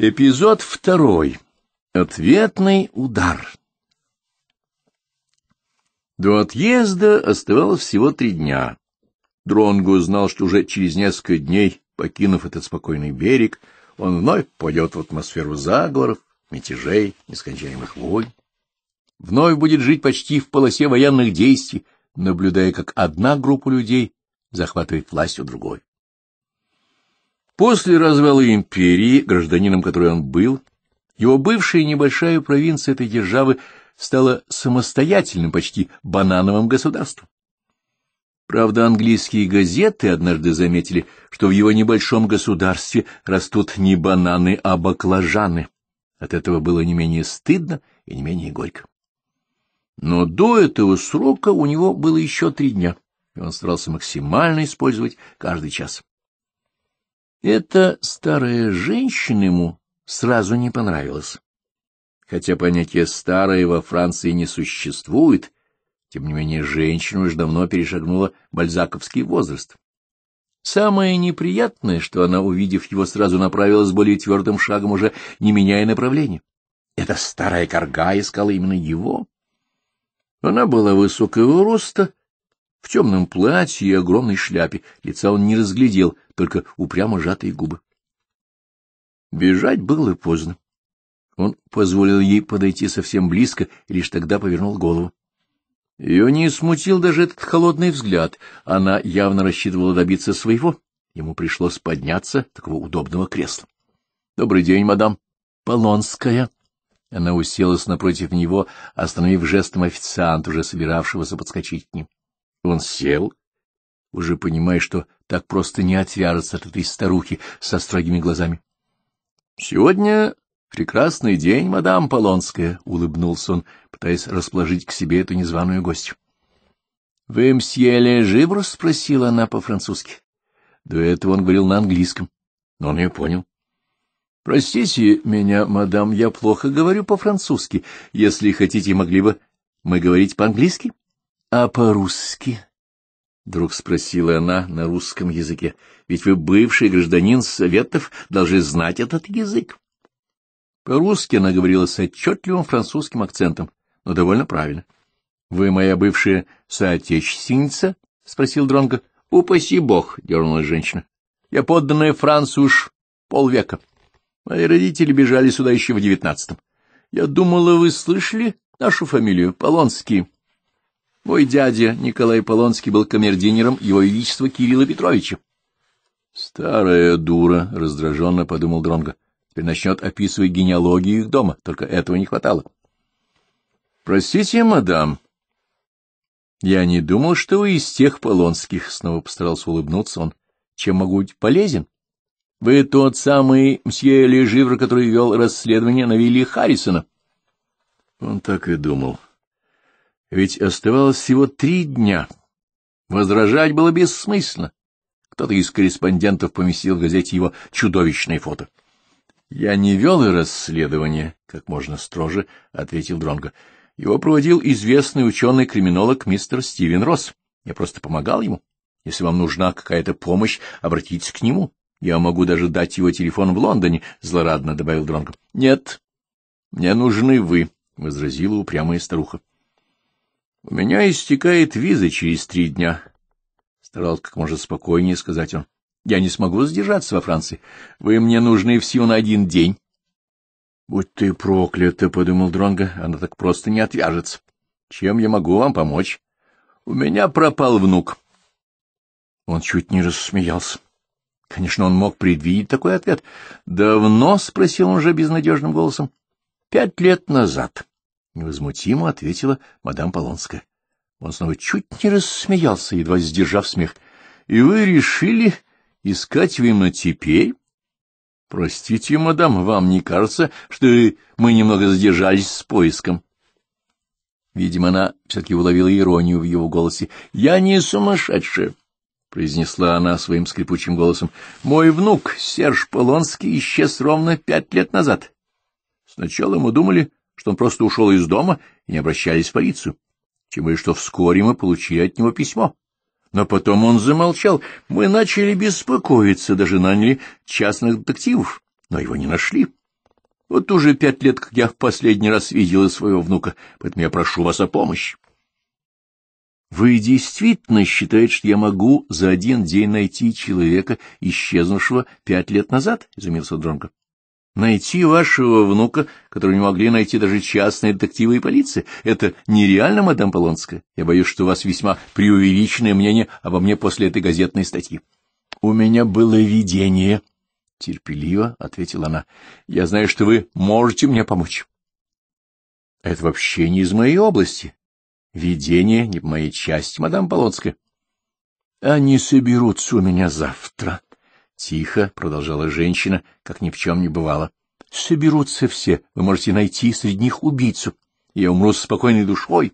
Эпизод второй. Ответный удар. До отъезда оставалось всего три дня. Дронгу узнал, что уже через несколько дней, покинув этот спокойный берег, он вновь пойдет в атмосферу заговоров, мятежей, нескончаемых войн. Вновь будет жить почти в полосе военных действий, наблюдая, как одна группа людей захватывает власть у другой. После развала империи, гражданином которой он был, его бывшая небольшая провинция этой державы стала самостоятельным, почти банановым государством. Правда, английские газеты однажды заметили, что в его небольшом государстве растут не бананы, а баклажаны. От этого было не менее стыдно и не менее горько. Но до этого срока у него было еще три дня, и он старался максимально использовать каждый час. Эта старая женщина ему сразу не понравилась. Хотя понятие «старое» во Франции не существует, тем не менее женщина уже давно перешагнула бальзаковский возраст. Самое неприятное, что она, увидев его, сразу направилась более твердым шагом, уже не меняя направления. Эта старая корга искала именно его. Она была высокого роста, в темном платье и огромной шляпе, лица он не разглядел, только упрямо сжатые губы. Бежать было поздно. Он позволил ей подойти совсем близко и лишь тогда повернул голову. Ее не смутил даже этот холодный взгляд. Она явно рассчитывала добиться своего. Ему пришлось подняться такого удобного кресла. — Добрый день, мадам. — Полонская. Она уселась напротив него, остановив жестом официант, уже собиравшегося подскочить к ним. Он сел, уже понимая, что так просто не отвяжется от этой старухи со строгими глазами. — Сегодня прекрасный день, мадам Полонская, — улыбнулся он, пытаясь расположить к себе эту незваную гостью. — Вы мсье Леживр? — спросила она по-французски. До этого он говорил на английском, но он ее понял. — Простите меня, мадам, я плохо говорю по-французски. Если хотите, могли бы мы говорить по-английски? — А по-русски? — вдруг спросила она на русском языке. — Ведь вы бывший гражданин Советов, должны знать этот язык. По-русски она говорила с отчетливым французским акцентом, но довольно правильно. — Вы моя бывшая соотечественница? — спросил Дронго. — Упаси бог, — дернулась женщина. — Я подданная Францию уж полвека. Мои родители бежали сюда еще в девятнадцатом. Я думала, вы слышали нашу фамилию, Полонский. Мой дядя Николай Полонский был камердинером его величества Кирилла Петровича. Старая дура, раздраженно подумал Дронго. Теперь начнет описывать генеалогию их дома, только этого не хватало. Простите, мадам. Я не думал, что вы из тех полонских, снова постарался улыбнуться он. Чем могу быть полезен? Вы тот самый мсье Леживр, который вел расследование на вилле Харрисона. Он так и думал. Ведь оставалось всего три дня. Возражать было бессмысленно. Кто-то из корреспондентов поместил в газете его чудовищное фото. — Я не вел и расследование, — как можно строже ответил Дронго. Его проводил известный ученый-криминолог мистер Стивен Росс. Я просто помогал ему. Если вам нужна какая-то помощь, обратитесь к нему. Я могу даже дать его телефон в Лондоне, — злорадно добавил Дронго. — Нет, мне нужны вы, — возразила упрямая старуха. — У меня истекает виза через три дня, — старался как можно спокойнее сказать он. — Я не смогу сдержаться во Франции. Вы мне нужны всего на один день. — Будь ты проклята, — подумал Дронго, — она так просто не отвяжется. Чем я могу вам помочь? У меня пропал внук. Он чуть не рассмеялся. Конечно, он мог предвидеть такой ответ. «Давно?» — спросил он уже безнадежным голосом. «Пять лет назад» невозмутимо ответила мадам Полонская. Он снова чуть не рассмеялся, едва сдержав смех. — И вы решили искать его именно теперь? — Простите, мадам, вам не кажется, что мы немного задержались с поиском? Видимо, она все-таки уловила иронию в его голосе. — Я не сумасшедшая, — произнесла она своим скрипучим голосом. — Мой внук, Серж Полонский, исчез ровно пять лет назад. Сначала мы думали что он просто ушел из дома и не обращались в полицию. Тем и что вскоре мы получили от него письмо. Но потом он замолчал. Мы начали беспокоиться, даже наняли частных детективов, но его не нашли. Вот уже пять лет, как я в последний раз видела своего внука, поэтому я прошу вас о помощи. Вы действительно считаете, что я могу за один день найти человека, исчезнувшего пять лет назад? — изумился Дронко. Найти вашего внука, которого не могли найти даже частные детективы и полиция, это нереально, мадам Полонская. Я боюсь, что у вас весьма преувеличенное мнение обо мне после этой газетной статьи. — У меня было видение, — терпеливо ответила она. — Я знаю, что вы можете мне помочь. — Это вообще не из моей области. Видение не по моей части, мадам Полонская. — Они соберутся у меня завтра, Тихо, — продолжала женщина, как ни в чем не бывало. — Соберутся все, вы можете найти среди них убийцу. Я умру с спокойной душой.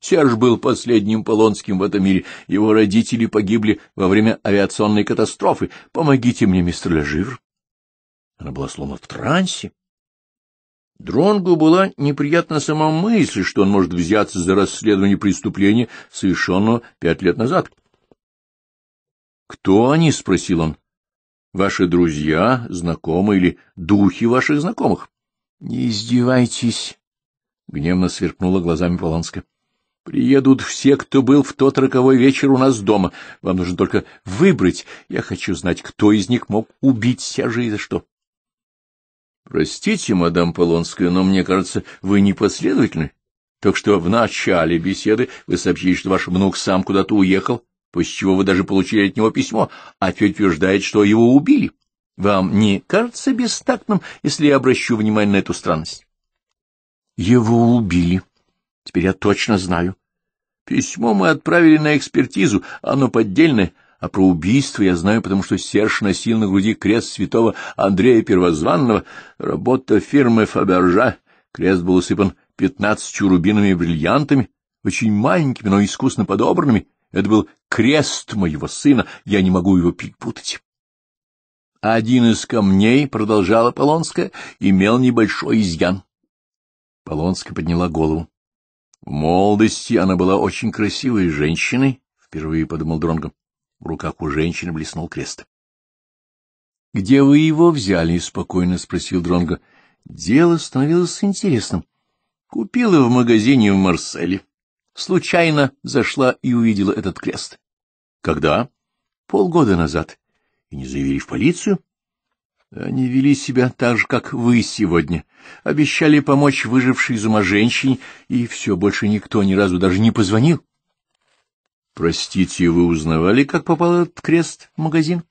Серж был последним Полонским в этом мире. Его родители погибли во время авиационной катастрофы. Помогите мне, мистер Леживр. Она была словно в трансе. Дронгу была неприятна сама мысль, что он может взяться за расследование преступления, совершенного пять лет назад. — Кто они? — спросил он ваши друзья, знакомые или духи ваших знакомых. — Не издевайтесь, — гневно сверкнула глазами Поланская. — Приедут все, кто был в тот роковой вечер у нас дома. Вам нужно только выбрать. Я хочу знать, кто из них мог убить Сяжи и за что. — Простите, мадам Полонская, но мне кажется, вы непоследовательны. Так что в начале беседы вы сообщили, что ваш внук сам куда-то уехал, после чего вы даже получили от него письмо, а теперь утверждает, что его убили. Вам не кажется бестактным, если я обращу внимание на эту странность? Его убили. Теперь я точно знаю. Письмо мы отправили на экспертизу, оно поддельное, а про убийство я знаю, потому что Серж носил на груди крест святого Андрея Первозванного, работа фирмы Фабержа. Крест был усыпан пятнадцатью рубинами и бриллиантами, очень маленькими, но искусно подобранными. Это был крест моего сына, я не могу его перепутать. Один из камней, — продолжала Полонская, — имел небольшой изъян. Полонская подняла голову. В молодости она была очень красивой женщиной, — впервые подумал Дронго. В руках у женщины блеснул крест. — Где вы его взяли? — спокойно спросил Дронго. Дело становилось интересным. Купила в магазине в Марселе случайно зашла и увидела этот крест. Когда? Полгода назад. И не заявили в полицию? Они вели себя так же, как вы сегодня. Обещали помочь выжившей из ума женщине, и все, больше никто ни разу даже не позвонил. Простите, вы узнавали, как попал этот крест в магазин?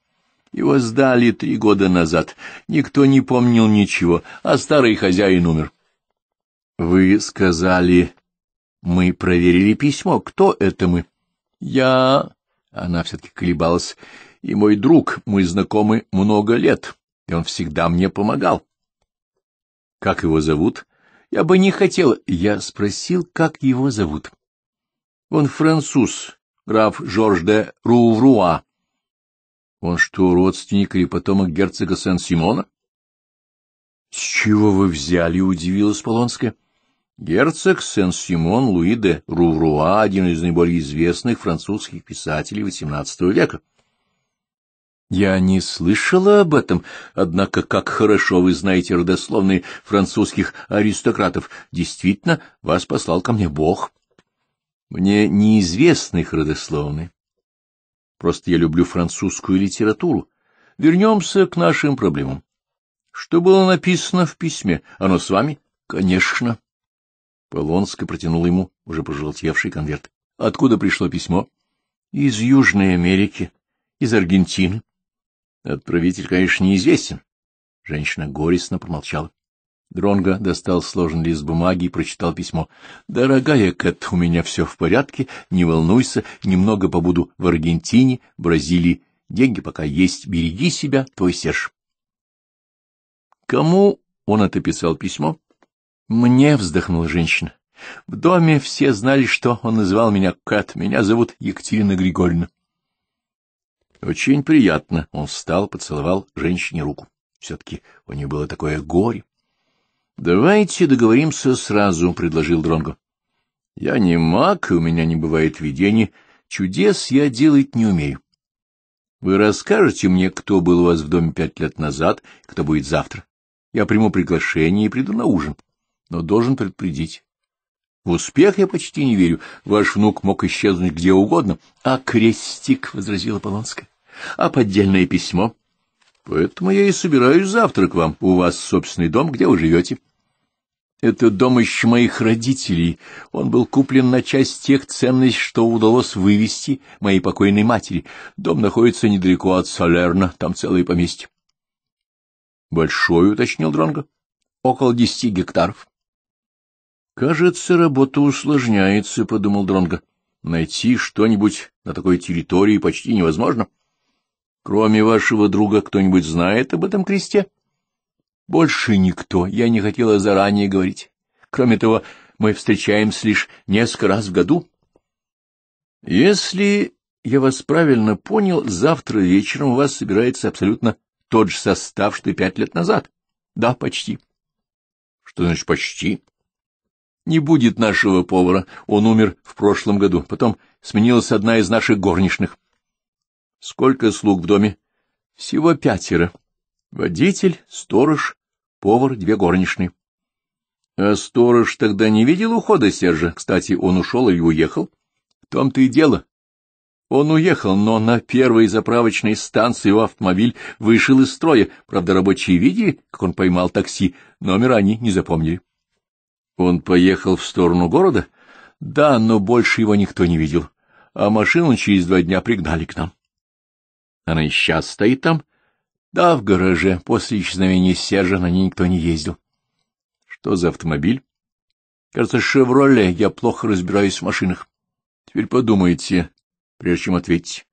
Его сдали три года назад. Никто не помнил ничего, а старый хозяин умер. Вы сказали, мы проверили письмо. Кто это мы? Я... Она все-таки колебалась. И мой друг, мы знакомы много лет, и он всегда мне помогал. Как его зовут? Я бы не хотел. Я спросил, как его зовут. Он француз, граф Жорж де Рувруа. Он что, родственник или потомок герцога Сен-Симона? — С чего вы взяли? — удивилась Полонская. Герцог Сен-Симон Луи де Рувруа, один из наиболее известных французских писателей XVIII века. Я не слышала об этом, однако как хорошо вы знаете родословные французских аристократов. Действительно, вас послал ко мне Бог. Мне неизвестны их родословные. Просто я люблю французскую литературу. Вернемся к нашим проблемам. Что было написано в письме? Оно с вами? Конечно. Полонска протянул ему уже пожелтевший конверт. — Откуда пришло письмо? — Из Южной Америки, из Аргентины. Отправитель, конечно, неизвестен. Женщина горестно промолчала. Дронго достал сложенный лист бумаги и прочитал письмо. — Дорогая Кэт, у меня все в порядке, не волнуйся, немного побуду в Аргентине, Бразилии. Деньги пока есть, береги себя, твой Серж. Кому он это писал письмо? Мне вздохнула женщина. В доме все знали, что он называл меня Кэт. Меня зовут Екатерина Григорьевна. Очень приятно. Он встал, поцеловал женщине руку. Все-таки у нее было такое горе. — Давайте договоримся сразу, — предложил Дронго. — Я не маг, и у меня не бывает видений. Чудес я делать не умею. Вы расскажете мне, кто был у вас в доме пять лет назад, кто будет завтра. Я приму приглашение и приду на ужин. — но должен предупредить. В успех я почти не верю. Ваш внук мог исчезнуть где угодно. — А крестик, — возразила Полонская, — а поддельное письмо. — Поэтому я и собираюсь завтра к вам. У вас собственный дом, где вы живете. — Это дом еще моих родителей. Он был куплен на часть тех ценностей, что удалось вывести моей покойной матери. Дом находится недалеко от Солерна, там целое поместье. — Большой, — уточнил Дронго, — около десяти гектаров. — Кажется, работа усложняется, подумал Дронга. Найти что-нибудь на такой территории почти невозможно. Кроме вашего друга кто-нибудь знает об этом кресте? Больше никто. Я не хотела заранее говорить. Кроме того, мы встречаемся лишь несколько раз в году. Если я вас правильно понял, завтра вечером у вас собирается абсолютно тот же состав, что и пять лет назад. Да, почти. Что значит почти? не будет нашего повара. Он умер в прошлом году. Потом сменилась одна из наших горничных. Сколько слуг в доме? Всего пятеро. Водитель, сторож, повар, две горничные. А сторож тогда не видел ухода Сержа. Кстати, он ушел и уехал. В том-то и дело. Он уехал, но на первой заправочной станции его автомобиль вышел из строя. Правда, рабочие видели, как он поймал такси. номер они не запомнили. Он поехал в сторону города? Да, но больше его никто не видел. А машину через два дня пригнали к нам. Она и сейчас стоит там? Да, в гараже. После исчезновения Сержа на ней никто не ездил. Что за автомобиль? Кажется, «Шевроле». Я плохо разбираюсь в машинах. Теперь подумайте, прежде чем ответить.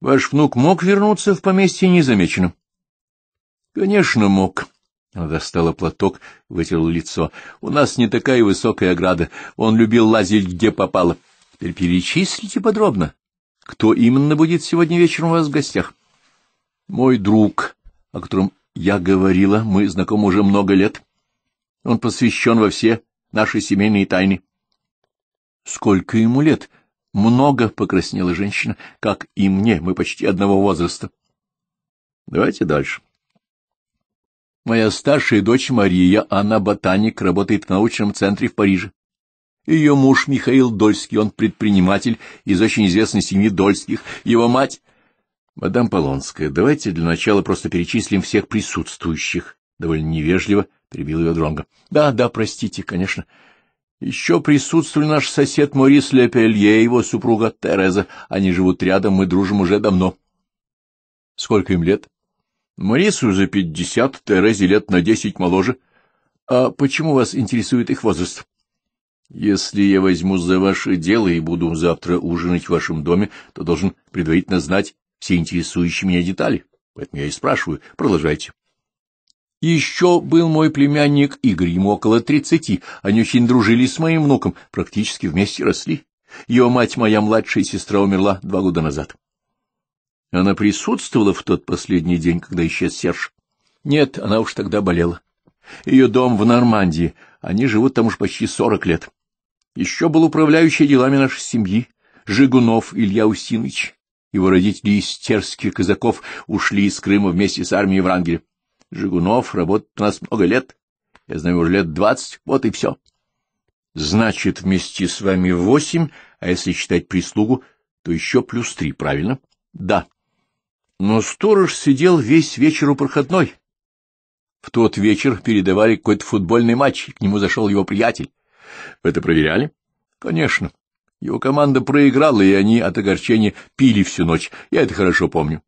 Ваш внук мог вернуться в поместье незамеченным? Конечно, мог. Она достала платок, вытерла лицо. — У нас не такая высокая ограда. Он любил лазить, где попало. — Теперь перечислите подробно. Кто именно будет сегодня вечером у вас в гостях? — Мой друг, о котором я говорила, мы знакомы уже много лет. Он посвящен во все наши семейные тайны. — Сколько ему лет? — Много, — покраснела женщина, — как и мне, мы почти одного возраста. — Давайте дальше. Моя старшая дочь Мария, она ботаник, работает в научном центре в Париже. Ее муж Михаил Дольский, он предприниматель из очень известной семьи Дольских. Его мать... Мадам Полонская, давайте для начала просто перечислим всех присутствующих. Довольно невежливо перебил ее Дронго. Да, да, простите, конечно. Еще присутствовали наш сосед Морис Лепелье и его супруга Тереза. Они живут рядом, мы дружим уже давно. Сколько им лет? Марису за пятьдесят, Терезе лет на десять моложе. А почему вас интересует их возраст? Если я возьму за ваше дело и буду завтра ужинать в вашем доме, то должен предварительно знать все интересующие меня детали. Поэтому я и спрашиваю. Продолжайте. Еще был мой племянник Игорь, ему около тридцати. Они очень дружили с моим внуком, практически вместе росли. Его мать, моя младшая сестра, умерла два года назад. Она присутствовала в тот последний день, когда исчез Серж. Нет, она уж тогда болела. Ее дом в Нормандии, они живут там уж почти сорок лет. Еще был управляющий делами нашей семьи, Жигунов Илья Усинович. Его родители из терских казаков ушли из Крыма вместе с армией Врангеля. Жигунов работает у нас много лет, я знаю уже лет двадцать, вот и все. Значит, вместе с вами восемь, а если считать прислугу, то еще плюс три, правильно? Да. Но сторож сидел весь вечер у проходной. В тот вечер передавали какой-то футбольный матч, к нему зашел его приятель. Вы это проверяли? Конечно. Его команда проиграла, и они от огорчения пили всю ночь. Я это хорошо помню.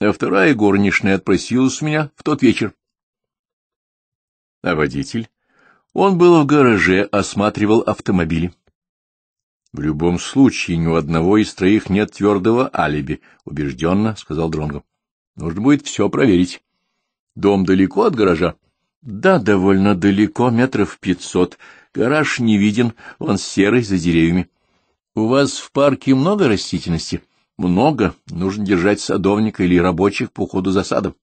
А вторая горничная отпросилась у меня в тот вечер. А водитель? Он был в гараже, осматривал автомобили. В любом случае ни у одного из троих нет твердого алиби, убежденно сказал Дронго. Нужно будет все проверить. Дом далеко от гаража? Да, довольно далеко, метров пятьсот. Гараж не виден, он серый за деревьями. У вас в парке много растительности? Много. Нужно держать садовника или рабочих по уходу за садом.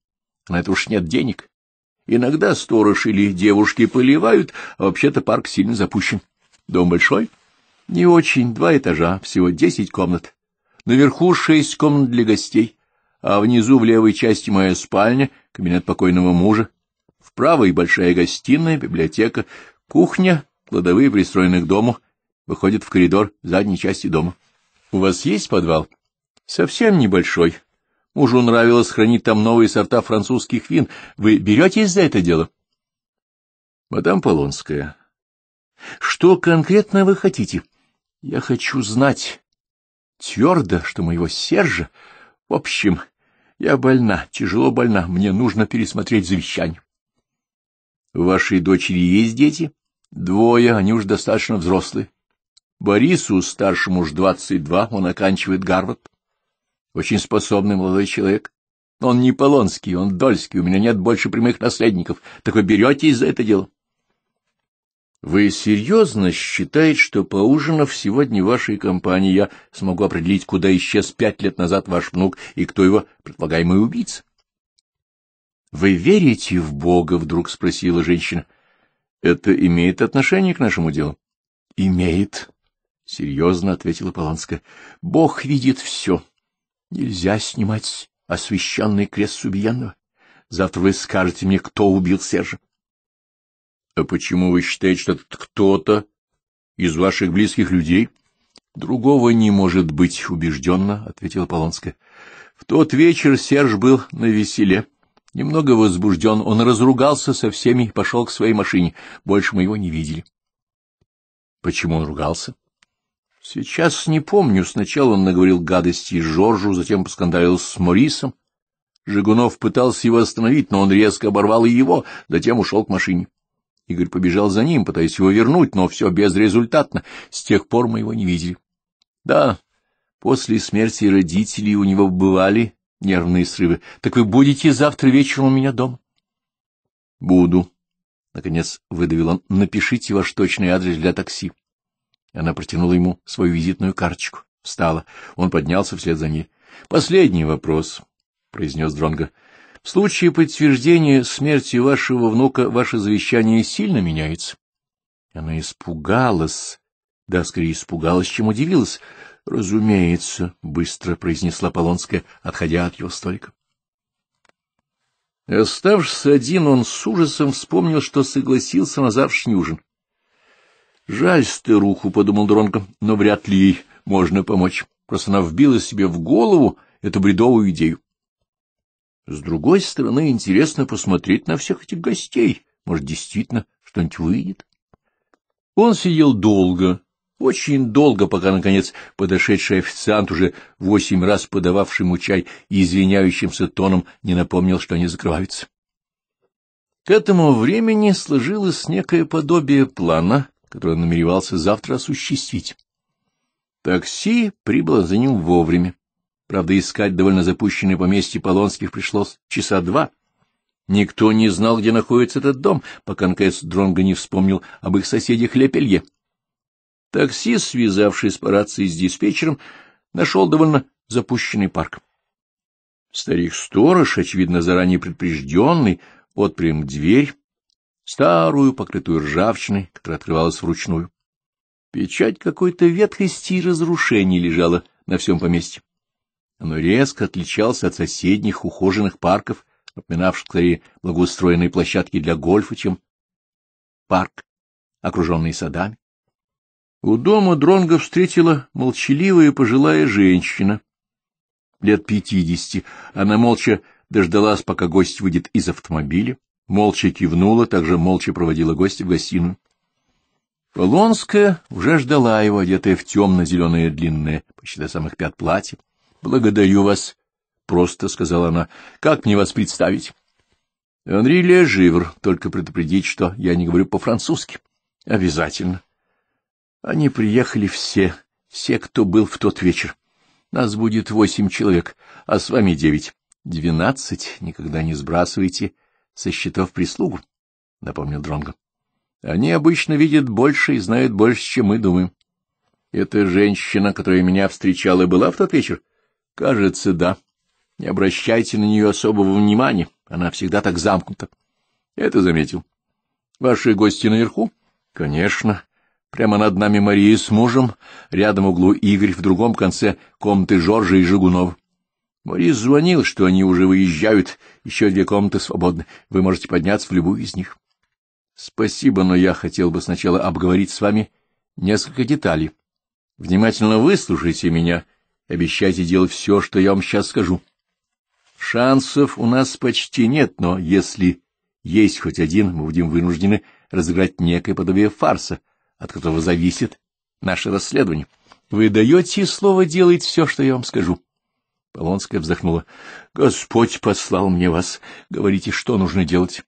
На это уж нет денег. Иногда сторож или девушки поливают, а вообще-то парк сильно запущен. Дом большой? — не очень, два этажа, всего десять комнат. Наверху шесть комнат для гостей, а внизу в левой части моя спальня, кабинет покойного мужа, в правой большая гостиная, библиотека, кухня, кладовые пристроены к дому, выходит в коридор в задней части дома. У вас есть подвал? Совсем небольшой. Мужу нравилось хранить там новые сорта французских вин. Вы беретесь за это дело? Мадам Полонская, что конкретно вы хотите? — я хочу знать твердо, что моего Сержа... В общем, я больна, тяжело больна, мне нужно пересмотреть завещание. — У вашей дочери есть дети? — Двое, они уж достаточно взрослые. Борису, старшему, уж двадцать два, он оканчивает Гарвард. Очень способный молодой человек. Но он не Полонский, он Дольский, у меня нет больше прямых наследников. Так вы беретесь за это дело? — вы серьезно считаете, что, поужинав сегодня в вашей компании, я смогу определить, куда исчез пять лет назад ваш внук и кто его предполагаемый убийца? — Вы верите в Бога? — вдруг спросила женщина. — Это имеет отношение к нашему делу? — Имеет, — серьезно ответила Поланская. — Бог видит все. Нельзя снимать освященный крест Субьянова. Завтра вы скажете мне, кто убил Сержа. — А почему вы считаете, что это кто-то из ваших близких людей? — Другого не может быть, — убежденно ответила Полонская. В тот вечер Серж был на веселе. Немного возбужден, он разругался со всеми и пошел к своей машине. Больше мы его не видели. — Почему он ругался? — Сейчас не помню. Сначала он наговорил гадости Жоржу, затем поскандалил с Морисом. Жигунов пытался его остановить, но он резко оборвал и его, затем ушел к машине. — Игорь побежал за ним, пытаясь его вернуть, но все безрезультатно. С тех пор мы его не видели. Да, после смерти родителей у него бывали нервные срывы. Так вы будете завтра вечером у меня дома? — Буду. Наконец выдавил он. — Напишите ваш точный адрес для такси. Она протянула ему свою визитную карточку. Встала. Он поднялся вслед за ней. — Последний вопрос, — произнес Дронго. В случае подтверждения смерти вашего внука ваше завещание сильно меняется. Она испугалась, да, скорее испугалась, чем удивилась. — Разумеется, — быстро произнесла Полонская, отходя от его столика. Оставшись один, он с ужасом вспомнил, что согласился на завтрашний ужин. — Жаль старуху, — подумал Дронко, — но вряд ли ей можно помочь. Просто она вбила себе в голову эту бредовую идею. С другой стороны, интересно посмотреть на всех этих гостей. Может, действительно что-нибудь выйдет? Он сидел долго, очень долго, пока, наконец, подошедший официант, уже восемь раз подававший ему чай и извиняющимся тоном, не напомнил, что они закрываются. К этому времени сложилось некое подобие плана, который он намеревался завтра осуществить. Такси прибыло за ним вовремя. Правда, искать довольно запущенное поместье Полонских пришлось часа два. Никто не знал, где находится этот дом, пока, наконец, Дронго не вспомнил об их соседях Лепелье. Таксист, связавшись по рации с диспетчером, нашел довольно запущенный парк. Старик-сторож, очевидно, заранее предупрежденный, отпрям дверь, старую, покрытую ржавчиной, которая открывалась вручную. Печать какой-то ветхости и разрушений лежала на всем поместье оно резко отличалось от соседних ухоженных парков, напоминавших скорее благоустроенные площадки для гольфа, чем парк, окруженный садами. У дома Дронга встретила молчаливая пожилая женщина, лет пятидесяти. Она молча дождалась, пока гость выйдет из автомобиля, молча кивнула, также молча проводила гостя в гостиную. Полонская уже ждала его, одетая в темно-зеленое длинное, почти до самых пят платье. — Благодарю вас, — просто сказала она. — Как мне вас представить? — Анри Леживр, только предупредить, что я не говорю по-французски. — Обязательно. Они приехали все, все, кто был в тот вечер. Нас будет восемь человек, а с вами девять. Двенадцать никогда не сбрасывайте со счетов прислугу, — напомнил Дронго. Они обычно видят больше и знают больше, чем мы думаем. Эта женщина, которая меня встречала, была в тот вечер? Кажется, да. Не обращайте на нее особого внимания, она всегда так замкнута. Это заметил. Ваши гости наверху? Конечно. Прямо над нами Мария с мужем, рядом углу Игорь, в другом конце комнаты Жоржа и Жигунов. Марис звонил, что они уже выезжают, еще две комнаты свободны. Вы можете подняться в любую из них. — Спасибо, но я хотел бы сначала обговорить с вами несколько деталей. Внимательно выслушайте меня Обещайте делать все, что я вам сейчас скажу. Шансов у нас почти нет, но если есть хоть один, мы будем вынуждены разыграть некое подобие фарса, от которого зависит наше расследование. Вы даете слово делать все, что я вам скажу. Полонская вздохнула. — Господь послал мне вас. Говорите, что нужно делать.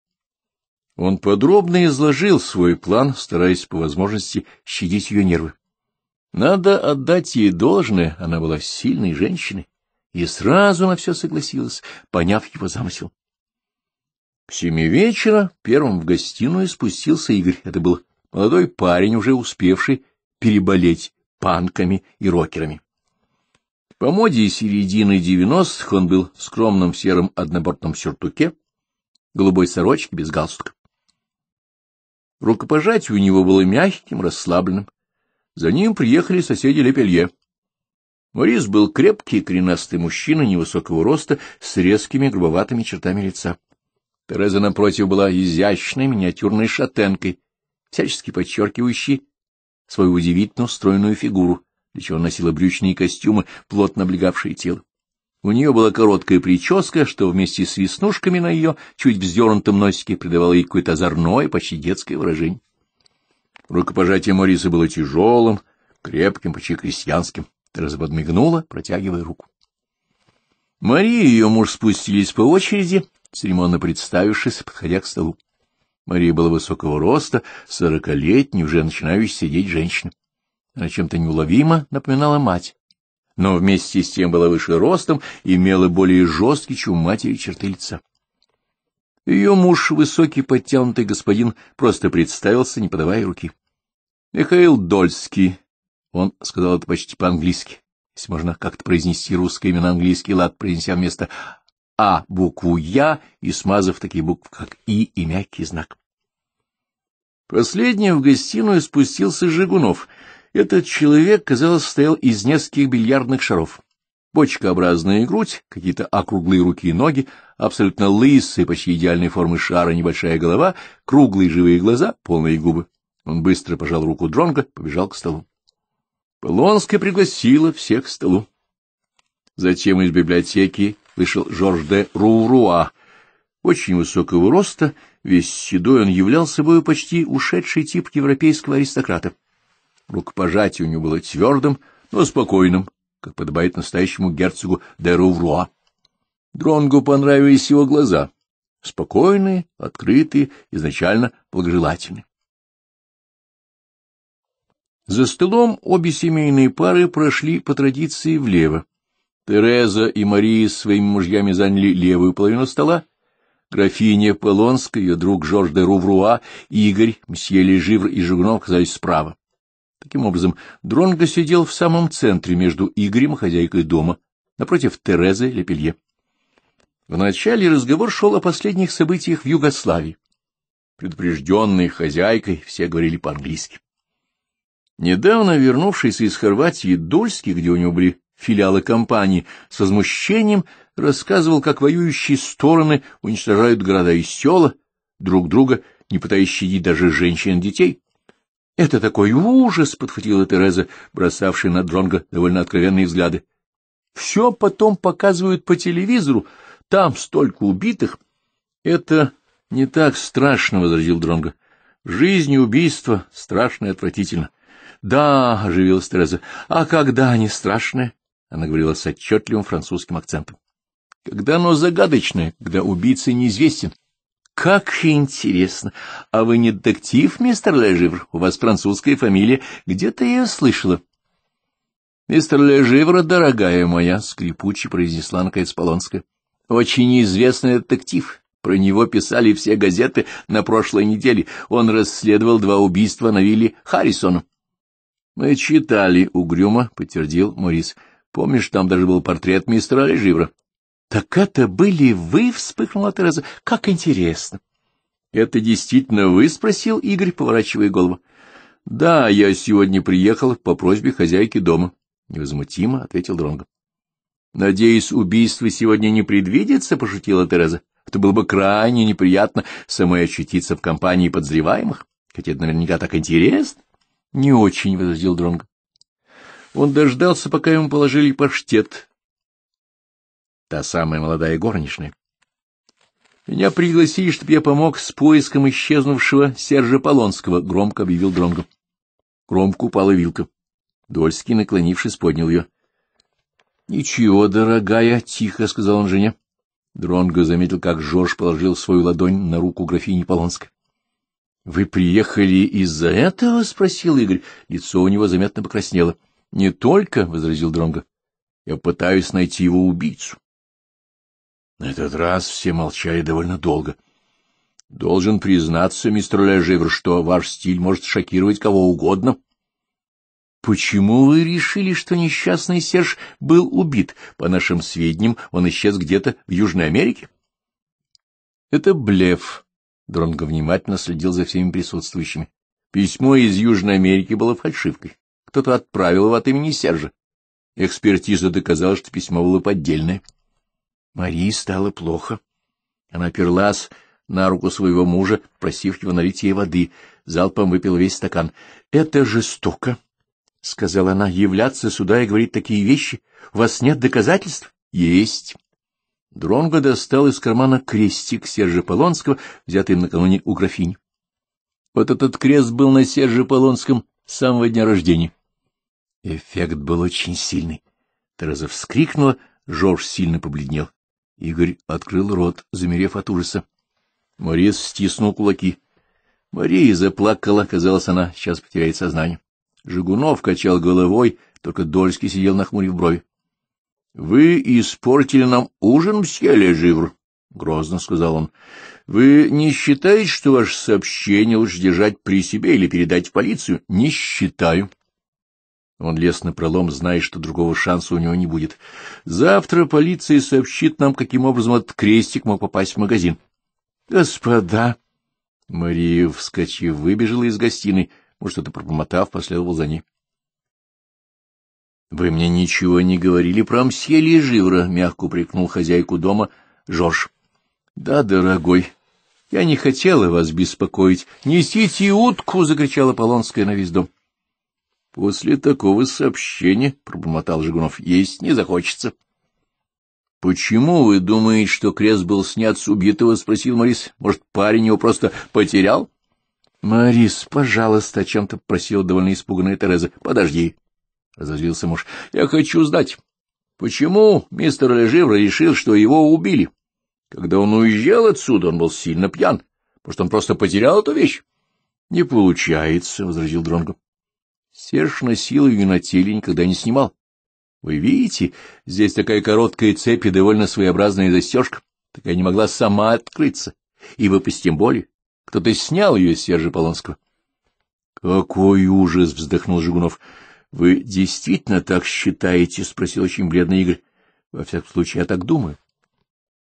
Он подробно изложил свой план, стараясь по возможности щадить ее нервы. Надо отдать ей должное, она была сильной женщиной, и сразу на все согласилась, поняв его замысел. К семи вечера первым в гостиную спустился Игорь. Это был молодой парень, уже успевший переболеть панками и рокерами. По моде середины девяностых он был в скромном сером однобортном сюртуке, голубой сорочке без галстука. Рукопожатие у него было мягким, расслабленным. За ним приехали соседи Лепелье. Морис был крепкий, кренастый мужчина невысокого роста с резкими грубоватыми чертами лица. Тереза, напротив, была изящной миниатюрной шатенкой, всячески подчеркивающей свою удивительно стройную фигуру, для чего носила брючные костюмы, плотно облегавшие тело. У нее была короткая прическа, что вместе с веснушками на ее чуть вздернутом носике придавало ей какое-то озорное, почти детское выражение. Рукопожатие Мориса было тяжелым, крепким, почти крестьянским. Тереза подмигнула, протягивая руку. Мария и ее муж спустились по очереди, церемонно представившись, подходя к столу. Мария была высокого роста, сорокалетней, уже начинающей сидеть женщина. Она чем-то неуловимо напоминала мать, но вместе с тем была выше ростом и имела более жесткие, чем матери, черты лица. Ее муж, высокий, подтянутый господин, просто представился, не подавая руки. Михаил Дольский. Он сказал это почти по-английски, если можно как-то произнести русское имя на английский лад, произнеся вместо «а» букву «я» и смазав такие буквы, как «и» и мягкий знак. Последним в гостиную спустился Жигунов. Этот человек, казалось, состоял из нескольких бильярдных шаров. Бочкообразная грудь, какие-то округлые руки и ноги, абсолютно лысые, почти идеальной формы шара, небольшая голова, круглые живые глаза, полные губы. Он быстро пожал руку Дронга, побежал к столу. Полонская пригласила всех к столу. Затем из библиотеки вышел Жорж де Рувруа, очень высокого роста, весь седой он являл собой почти ушедший тип европейского аристократа. Рукопожатие у него было твердым, но спокойным, как подобает настоящему герцогу де Рувруа. Дронгу понравились его глаза, спокойные, открытые, изначально благожелательные. За столом обе семейные пары прошли по традиции влево. Тереза и Мария с своими мужьями заняли левую половину стола, графиня Полонская, ее друг Жорж де Рувруа, Игорь, мсье Леживр и Жигунов оказались справа. Таким образом, Дронго сидел в самом центре между Игорем и хозяйкой дома, напротив Терезы Лепелье. Вначале разговор шел о последних событиях в Югославии. Предупрежденные хозяйкой, все говорили по-английски. Недавно вернувшийся из Хорватии Дольский, где у него были филиалы компании, с возмущением рассказывал, как воюющие стороны уничтожают города и села, друг друга не пытаясь щадить даже женщин и детей. — Это такой ужас! — подхватила Тереза, бросавшая на Дронга довольно откровенные взгляды. — Все потом показывают по телевизору, там столько убитых. — Это не так страшно, — возразил Дронга. Жизнь и убийство страшно и отвратительно. — да, — оживилась Тереза, — а когда они страшны? Она говорила с отчетливым французским акцентом. Когда оно загадочное, когда убийца неизвестен. Как интересно! А вы не детектив, мистер Леживр? У вас французская фамилия. Где-то я слышала. Мистер Леживр, дорогая моя, — скрипуче произнесла наконец Полонская. Очень известный детектив. Про него писали все газеты на прошлой неделе. Он расследовал два убийства на вилле Харрисона. — Мы читали угрюмо, — подтвердил Морис. — Помнишь, там даже был портрет мистера Леживра? — Так это были вы, — вспыхнула Тереза. — Как интересно! — Это действительно вы? — спросил Игорь, поворачивая голову. — Да, я сегодня приехал по просьбе хозяйки дома, — невозмутимо ответил Дронго. Надеюсь, убийство сегодня не предвидится, — пошутила Тереза. — Это было бы крайне неприятно самой очутиться в компании подозреваемых, хотя это наверняка так интересно. Не очень возразил Дронго. Он дождался, пока ему положили паштет. Та самая молодая горничная. Меня пригласили, чтобы я помог с поиском исчезнувшего Сержа Полонского, громко объявил Дронго. Громко упала вилка. Дольский, наклонившись, поднял ее. — Ничего, дорогая, — тихо сказал он жене. Дронго заметил, как Жорж положил свою ладонь на руку графини Полонской. — Вы приехали из-за этого? — спросил Игорь. Лицо у него заметно покраснело. — Не только, — возразил Дронго. — Я пытаюсь найти его убийцу. На этот раз все молчали довольно долго. — Должен признаться, мистер Леживр, что ваш стиль может шокировать кого угодно. — Почему вы решили, что несчастный Серж был убит? По нашим сведениям, он исчез где-то в Южной Америке. — Это блеф, Дронго внимательно следил за всеми присутствующими. Письмо из Южной Америки было фальшивкой. Кто-то отправил его от имени Сержа. Экспертиза доказала, что письмо было поддельное. Марии стало плохо. Она оперлась на руку своего мужа, просив его налить ей воды. Залпом выпил весь стакан. — Это жестоко, — сказала она, — являться сюда и говорить такие вещи. У вас нет доказательств? — Есть. Дронго достал из кармана крестик Сержа Полонского, взятый им накануне у графини. Вот этот крест был на Серже Полонском с самого дня рождения. Эффект был очень сильный. Тереза вскрикнула, Жорж сильно побледнел. Игорь открыл рот, замерев от ужаса. Морис стиснул кулаки. Мария заплакала, казалось, она сейчас потеряет сознание. Жигунов качал головой, только Дольский сидел нахмурив брови. — Вы испортили нам ужин, мсье Леживр, — грозно сказал он. — Вы не считаете, что ваше сообщение лучше держать при себе или передать в полицию? — Не считаю. Он лез на пролом, зная, что другого шанса у него не будет. — Завтра полиция сообщит нам, каким образом этот крестик мог попасть в магазин. — Господа! Мария, вскочив, выбежала из гостиной, может, это то пробормотав, последовал за ней. Вы мне ничего не говорили про мсье Леживра, — мягко упрекнул хозяйку дома Жорж. — Да, дорогой, я не хотела вас беспокоить. — Несите утку! — закричала Полонская на весь дом. — После такого сообщения, — пробормотал Жигунов, — есть не захочется. — Почему вы думаете, что крест был снят с убитого? — спросил Морис. — Может, парень его просто потерял? — Морис, пожалуйста, — о чем-то попросила довольно испуганная Тереза. — Подожди. — разозлился муж. — Я хочу знать, почему мистер Леживра решил, что его убили? Когда он уезжал отсюда, он был сильно пьян, потому что он просто потерял эту вещь. — Не получается, — возразил Дронго. Серж носил ее на теле никогда не снимал. Вы видите, здесь такая короткая цепь и довольно своеобразная застежка. Такая не могла сама открыться. И выпасть тем более. Кто-то снял ее с Сержа Полонского. — Какой ужас! — вздохнул Жигунов. Вы действительно так считаете? — спросил очень бледный Игорь. — Во всяком случае, я так думаю.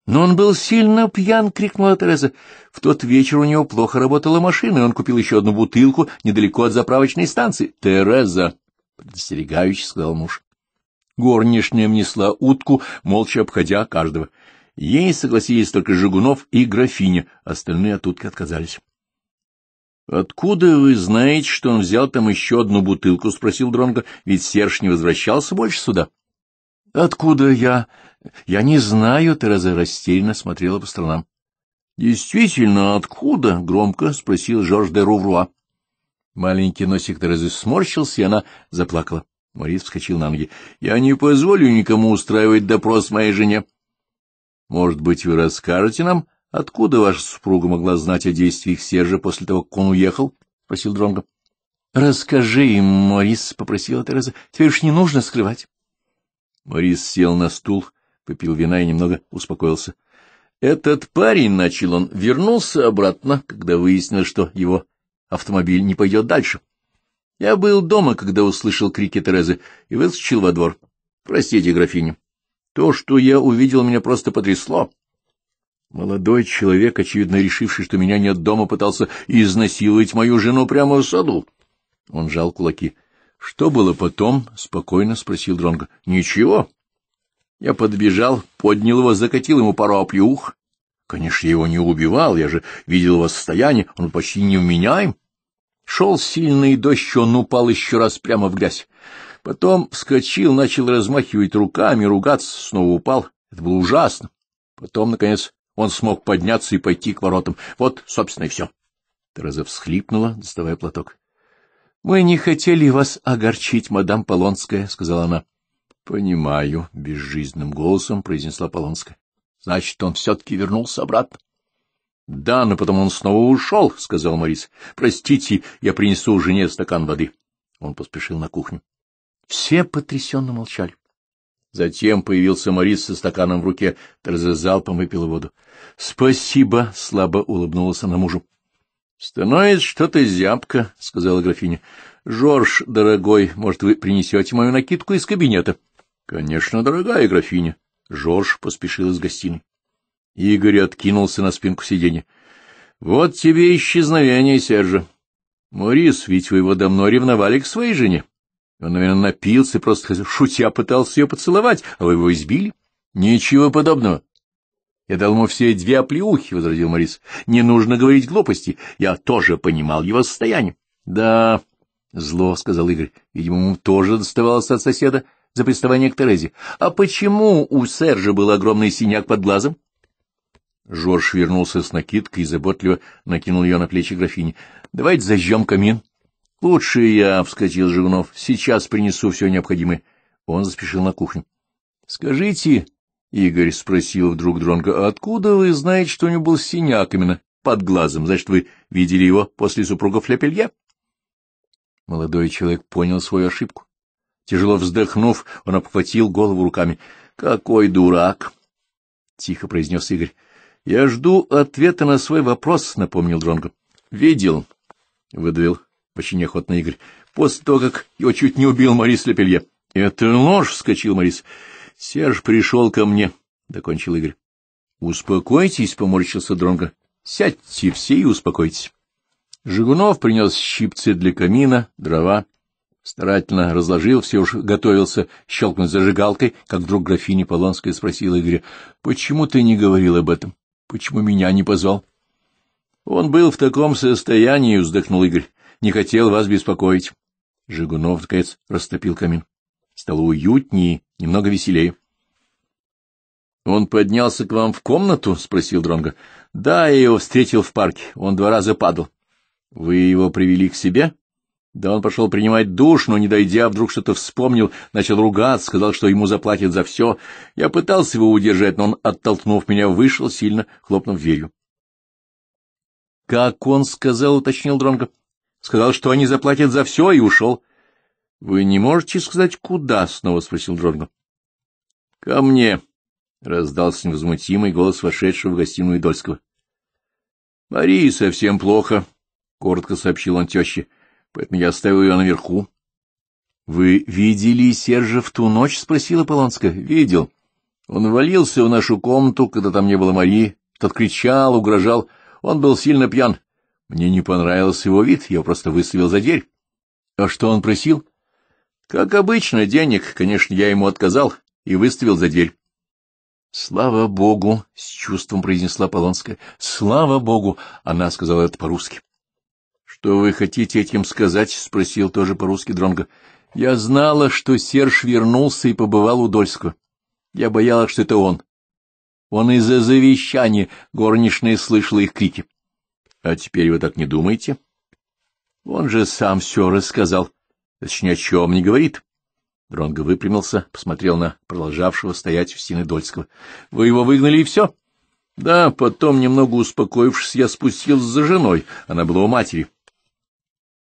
Но он был сильно пьян, — крикнула Тереза. В тот вечер у него плохо работала машина, и он купил еще одну бутылку недалеко от заправочной станции. — Тереза! — предостерегающе сказал муж. Горничная внесла утку, молча обходя каждого. Ей согласились только Жигунов и графиня, остальные от утки отказались. Откуда вы знаете, что он взял там еще одну бутылку? — спросил Дронга. Ведь Серж не возвращался больше сюда. — Откуда я? Я не знаю, — Тереза растерянно смотрела по сторонам. — Действительно, откуда? — громко спросил Жорж де Рувруа. Маленький носик Терезы сморщился, и она заплакала. Морис вскочил на ноги. — Я не позволю никому устраивать допрос моей жене. — Может быть, вы расскажете нам, Откуда ваша супруга могла знать о действиях Сержа после того, как он уехал? — спросил Дронго. — Расскажи им, Морис, — попросила Тереза. — Тебе уж не нужно скрывать. Морис сел на стул, попил вина и немного успокоился. Этот парень, — начал он, — вернулся обратно, когда выяснилось, что его автомобиль не пойдет дальше. Я был дома, когда услышал крики Терезы, и выскочил во двор. Простите, графиня. То, что я увидел, меня просто потрясло. Молодой человек, очевидно решивший, что меня нет дома, пытался изнасиловать мою жену прямо в саду. Он жал кулаки. — Что было потом? — спокойно спросил Дронго. — Ничего. Я подбежал, поднял его, закатил ему пару оплюх. Конечно, я его не убивал, я же видел его состояние, он почти невменяем. Шел сильный дождь, он упал еще раз прямо в грязь. Потом вскочил, начал размахивать руками, ругаться, снова упал. Это было ужасно. Потом, наконец, он смог подняться и пойти к воротам. Вот, собственно, и все. Тереза всхлипнула, доставая платок. — Мы не хотели вас огорчить, мадам Полонская, — сказала она. — Понимаю, — безжизненным голосом произнесла Полонская. — Значит, он все-таки вернулся обратно. — Да, но потом он снова ушел, — сказал Морис. — Простите, я принесу жене стакан воды. Он поспешил на кухню. Все потрясенно молчали. Затем появился Морис со стаканом в руке. Терзе залпом выпила воду. — Спасибо! — слабо улыбнулась она мужу. — Становится что-то зябко, — сказала графиня. — Жорж, дорогой, может, вы принесете мою накидку из кабинета? — Конечно, дорогая графиня. Жорж поспешил из гостиной. Игорь откинулся на спинку сиденья. — Вот тебе исчезновение, Сержа. Морис, ведь вы его давно ревновали к своей жене. — он, наверное, напился, просто шутя пытался ее поцеловать, а вы его избили. — Ничего подобного. — Я дал ему все две оплеухи, — возразил Морис. — Не нужно говорить глупости. Я тоже понимал его состояние. — Да, — зло сказал Игорь. — Видимо, ему тоже доставалось от соседа за приставание к Терезе. — А почему у Сержа был огромный синяк под глазом? Жорж вернулся с накидкой и заботливо накинул ее на плечи графини. — Давайте зажжем камин. —— Лучше я, — вскочил Жигунов, — сейчас принесу все необходимое. Он заспешил на кухню. — Скажите, — Игорь спросил вдруг Дронко, — откуда вы знаете, что у него был синяк именно под глазом? Значит, вы видели его после супругов Лепелье? Молодой человек понял свою ошибку. Тяжело вздохнув, он обхватил голову руками. — Какой дурак! — тихо произнес Игорь. — Я жду ответа на свой вопрос, — напомнил Дронко. Видел, — выдавил — почти неохотно Игорь, — после того, как его чуть не убил Марис Лепелье. — Это ложь! — вскочил Марис Серж пришел ко мне, — докончил Игорь. — Успокойтесь, — поморщился Дронго. — Сядьте все и успокойтесь. Жигунов принес щипцы для камина, дрова. Старательно разложил, все уж готовился щелкнуть зажигалкой, как вдруг графиня Полонская спросила Игоря, — Почему ты не говорил об этом? Почему меня не позвал? — Он был в таком состоянии, — вздохнул Игорь не хотел вас беспокоить. Жигунов, наконец, растопил камин. Стало уютнее, немного веселее. — Он поднялся к вам в комнату? — спросил Дронга. Да, я его встретил в парке. Он два раза падал. — Вы его привели к себе? Да он пошел принимать душ, но, не дойдя, вдруг что-то вспомнил, начал ругаться, сказал, что ему заплатят за все. Я пытался его удержать, но он, оттолкнув меня, вышел, сильно хлопнув дверью. — Как он сказал, — уточнил Дронго. — сказал, что они заплатят за все, и ушел. — Вы не можете сказать, куда? — снова спросил Джордан. — Ко мне, — раздался невозмутимый голос вошедшего в гостиную Дольского. — Марии совсем плохо, — коротко сообщил он теще, — поэтому я оставил ее наверху. — Вы видели Сержа в ту ночь? — спросила Полонская. — Видел. Он валился в нашу комнату, когда там не было Марии. Тот кричал, угрожал. Он был сильно пьян. — мне не понравился его вид, я его просто выставил за дверь. А что он просил? Как обычно, денег, конечно, я ему отказал и выставил за дверь. «Слава Богу!» — с чувством произнесла Полонская. «Слава Богу!» — она сказала это по-русски. «Что вы хотите этим сказать?» — спросил тоже по-русски Дронга. «Я знала, что Серж вернулся и побывал у Дольского. Я боялась, что это он. Он из-за завещания горничная слышала их крики. А теперь вы так не думаете? Он же сам все рассказал. Точнее, о чем не говорит. Дронго выпрямился, посмотрел на продолжавшего стоять у стены Дольского. — Вы его выгнали, и все? — Да, потом, немного успокоившись, я спустился за женой. Она была у матери.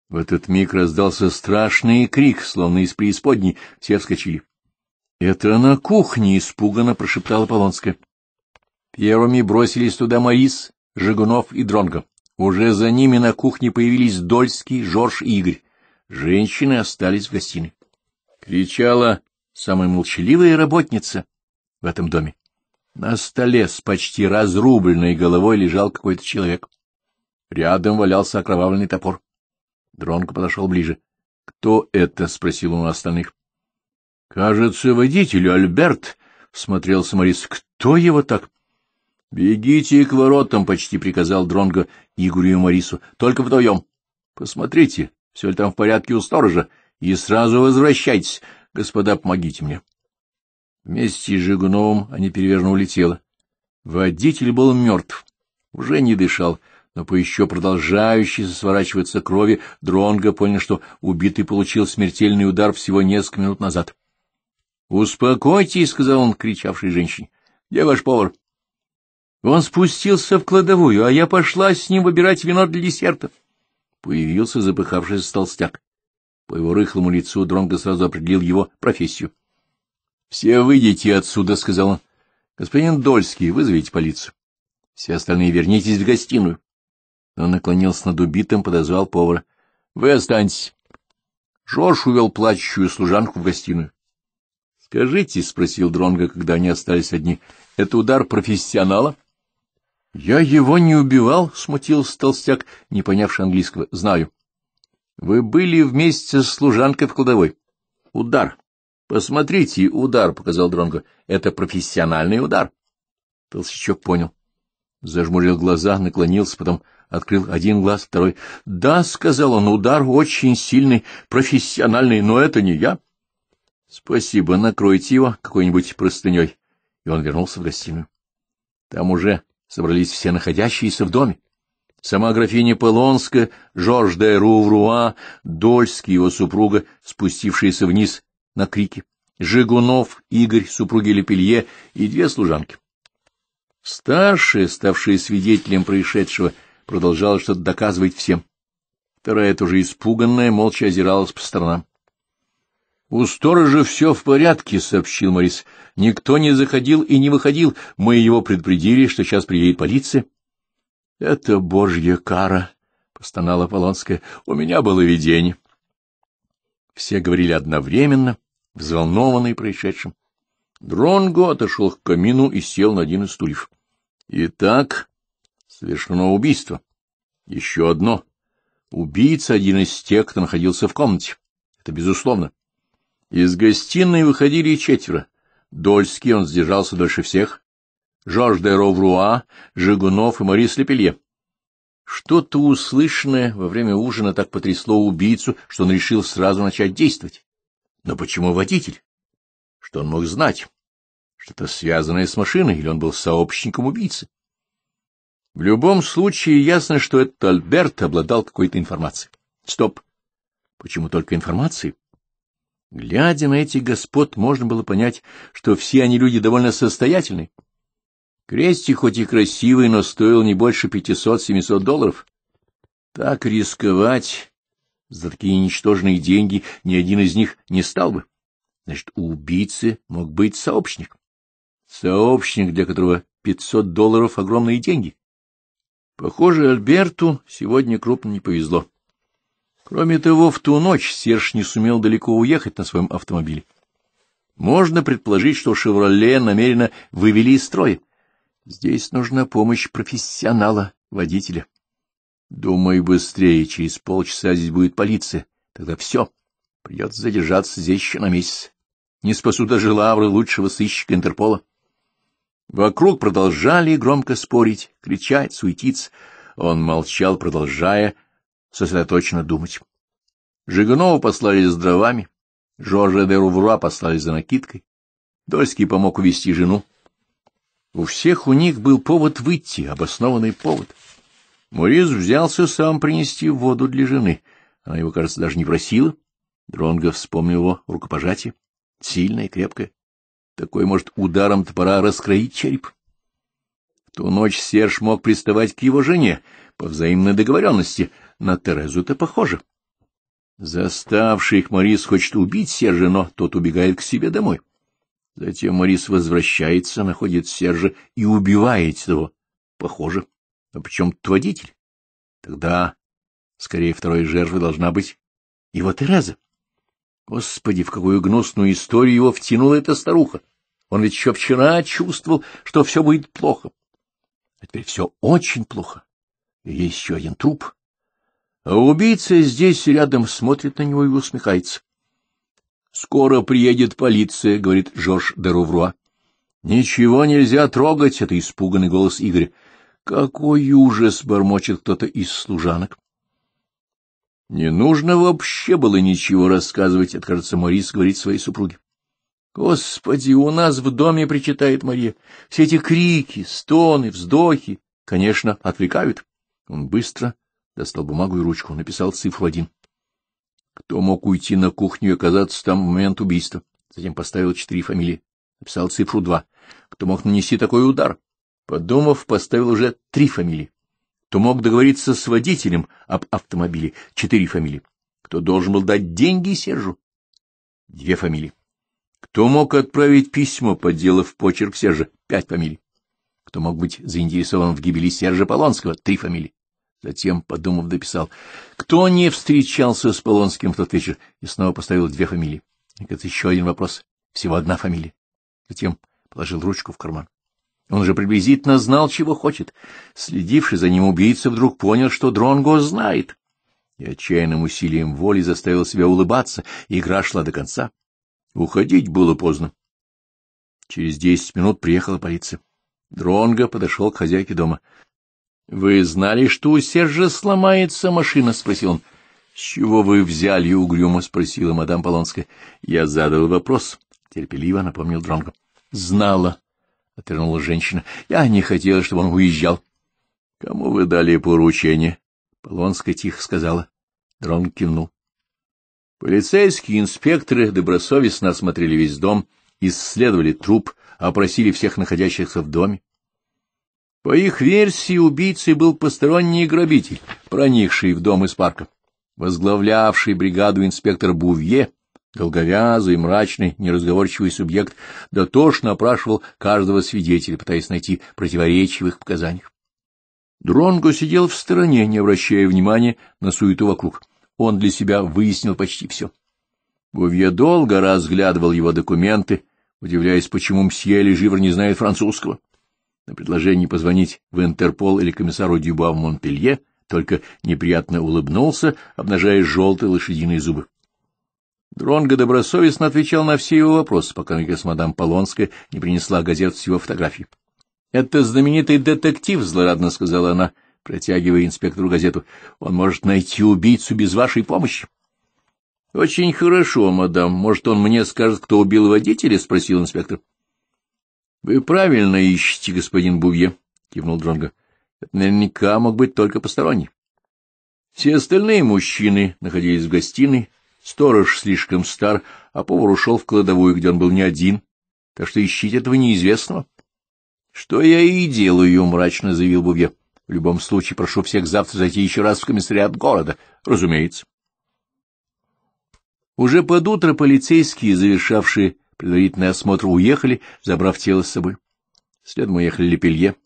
В этот миг раздался страшный крик, словно из преисподней. Все вскочили. — Это на кухне! — испуганно прошептала Полонская. Первыми бросились туда Маис, Жигунов и Дронго. Уже за ними на кухне появились Дольский, Жорж и Игорь. Женщины остались в гостиной. Кричала самая молчаливая работница в этом доме. На столе с почти разрубленной головой лежал какой-то человек. Рядом валялся окровавленный топор. Дронко подошел ближе. — Кто это? — спросил он у остальных. — Кажется, водитель Альберт, — Смотрел Морис. — Кто его так «Бегите к воротам!» — почти приказал Дронго Игорю и Марису. «Только вдвоем. Посмотрите, все ли там в порядке у сторожа, и сразу возвращайтесь. Господа, помогите мне». Вместе с Жигуновым они перевернули тело. Водитель был мертв, уже не дышал, но по еще продолжающейся сворачиваться крови Дронго понял, что убитый получил смертельный удар всего несколько минут назад. «Успокойтесь», — сказал он кричавшей женщине. «Где ваш повар?» Он спустился в кладовую, а я пошла с ним выбирать вино для десертов. Появился запыхавшийся толстяк. По его рыхлому лицу Дронго сразу определил его профессию. — Все выйдите отсюда, — сказал он. — Господин Дольский, вызовите полицию. Все остальные вернитесь в гостиную. Он наклонился над убитым, подозвал повара. — Вы останьтесь. Жорж увел плачущую служанку в гостиную. — Скажите, — спросил Дронго, когда они остались одни, — это удар профессионала? —— Я его не убивал, — смутился толстяк, не понявший английского. — Знаю. — Вы были вместе с служанкой в кладовой. — Удар. — Посмотрите, удар, — показал Дронго. — Это профессиональный удар. Толстячок понял. Зажмурил глаза, наклонился, потом открыл один глаз, второй. — Да, — сказал он, — удар очень сильный, профессиональный, но это не я. — Спасибо, накройте его какой-нибудь простыней. И он вернулся в гостиную. Там уже собрались все находящиеся в доме. Сама графиня Полонска, Жорж де Рувруа, Дольский, его супруга, спустившиеся вниз на крики, Жигунов, Игорь, супруги Лепелье и две служанки. Старшая, ставшая свидетелем происшедшего, продолжала что-то доказывать всем. Вторая, тоже испуганная, молча озиралась по сторонам. — У сторожа все в порядке, — сообщил Морис. — Никто не заходил и не выходил. Мы его предупредили, что сейчас приедет полиция. — Это божья кара, — постонала Полонская. — У меня было видение. Все говорили одновременно, взволнованные происшедшим. Дронго отошел к камину и сел на один из стульев. — Итак, совершено убийство. Еще одно. Убийца один из тех, кто находился в комнате. Это безусловно. — из гостиной выходили четверо. Дольский он сдержался дольше всех. Жорж де Ровруа, Жигунов и Морис Лепелье. Что-то услышанное во время ужина так потрясло убийцу, что он решил сразу начать действовать. Но почему водитель? Что он мог знать? Что-то связанное с машиной, или он был сообщником убийцы? В любом случае ясно, что этот Альберт обладал какой-то информацией. Стоп. Почему только информацией? Глядя на этих господ, можно было понять, что все они люди довольно состоятельны. Крести хоть и красивый, но стоил не больше пятисот-семисот долларов. Так рисковать за такие ничтожные деньги ни один из них не стал бы. Значит, у убийцы мог быть сообщник. Сообщник, для которого пятьсот долларов — огромные деньги. Похоже, Альберту сегодня крупно не повезло. Кроме того, в ту ночь Серж не сумел далеко уехать на своем автомобиле. Можно предположить, что «Шевроле» намеренно вывели из строя. Здесь нужна помощь профессионала, водителя. Думай быстрее, через полчаса здесь будет полиция. Тогда все. Придется задержаться здесь еще на месяц. Не спасу даже лавры лучшего сыщика Интерпола. Вокруг продолжали громко спорить, кричать, суетиться. Он молчал, продолжая сосредоточенно думать. Жиганова послали с дровами, Жоржа де Рувруа послали за накидкой, Дольский помог увести жену. У всех у них был повод выйти, обоснованный повод. Морис взялся сам принести воду для жены. Она его, кажется, даже не просила. Дронго вспомнил его рукопожатие, сильное и крепкое. Такой может ударом топора раскроить череп. В ту ночь Серж мог приставать к его жене по взаимной договоренности — на Терезу-то похоже. Заставший их Морис хочет убить Сержа, но тот убегает к себе домой. Затем Морис возвращается, находит Сержа и убивает его. Похоже. А причем водитель? Тогда, скорее, второй жертвой должна быть его Тереза. Господи, в какую гнусную историю его втянула эта старуха! Он ведь еще вчера чувствовал, что все будет плохо. А теперь все очень плохо. И есть еще один труп. А убийца здесь рядом смотрит на него и усмехается. — Скоро приедет полиция, — говорит Жорж де Рувруа. — Ничего нельзя трогать, — это испуганный голос Игоря. — Какой ужас! — бормочет кто-то из служанок. Не нужно вообще было ничего рассказывать, — откажется Морис, — говорит своей супруге. Господи, у нас в доме, — причитает Мария, — все эти крики, стоны, вздохи, конечно, отвлекают. Он быстро достал бумагу и ручку, написал цифру один. Кто мог уйти на кухню и оказаться там в момент убийства? Затем поставил четыре фамилии, написал цифру два. Кто мог нанести такой удар? Подумав, поставил уже три фамилии. Кто мог договориться с водителем об автомобиле? Четыре фамилии. Кто должен был дать деньги Сержу? Две фамилии. Кто мог отправить письмо, подделав почерк Сержа? Пять фамилий. Кто мог быть заинтересован в гибели Сержа Полонского? Три фамилии. Затем, подумав, дописал, кто не встречался с Полонским в тот вечер, и снова поставил две фамилии. И Наконец, еще один вопрос, всего одна фамилия. Затем положил ручку в карман. Он же приблизительно знал, чего хочет. Следивший за ним убийца вдруг понял, что Дронго знает. И отчаянным усилием воли заставил себя улыбаться, и игра шла до конца. Уходить было поздно. Через десять минут приехала полиция. Дронго подошел к хозяйке дома. — Вы знали, что у Сержа сломается машина? — спросил он. — С чего вы взяли угрюмо? — спросила мадам Полонская. — Я задал вопрос, — терпеливо напомнил Дронго. — Знала, — отвернула женщина. — Я не хотела, чтобы он уезжал. — Кому вы дали поручение? — Полонская тихо сказала. Дронго кивнул. Полицейские инспекторы добросовестно осмотрели весь дом, исследовали труп, опросили всех находящихся в доме. По их версии, убийцей был посторонний грабитель, проникший в дом из парка. Возглавлявший бригаду инспектор Бувье, долговязый, мрачный, неразговорчивый субъект, дотошно опрашивал каждого свидетеля, пытаясь найти противоречивых показаниях. Дронго сидел в стороне, не обращая внимания на суету вокруг. Он для себя выяснил почти все. Бувье долго разглядывал его документы, удивляясь, почему мсье Леживр не знает французского. На предложение позвонить в Интерпол или комиссару Дюба в Монпелье только неприятно улыбнулся, обнажая желтые лошадиные зубы. Дронго добросовестно отвечал на все его вопросы, пока, наконец, мадам Полонская не принесла газет с его фотографией. — Это знаменитый детектив, — злорадно сказала она, протягивая инспектору газету. — Он может найти убийцу без вашей помощи. — Очень хорошо, мадам. Может, он мне скажет, кто убил водителя? — спросил инспектор. — вы правильно ищете, господин Бувье, кивнул Дронго. Это наверняка мог быть только посторонний. Все остальные мужчины находились в гостиной, сторож слишком стар, а повар ушел в кладовую, где он был не один, так что ищите этого неизвестного. — Что я и делаю, — мрачно заявил Бувье. — В любом случае прошу всех завтра зайти еще раз в комиссариат города, разумеется. Уже под утро полицейские, завершавшие предварительный осмотр уехали, забрав тело с собой. Следом уехали Лепелье.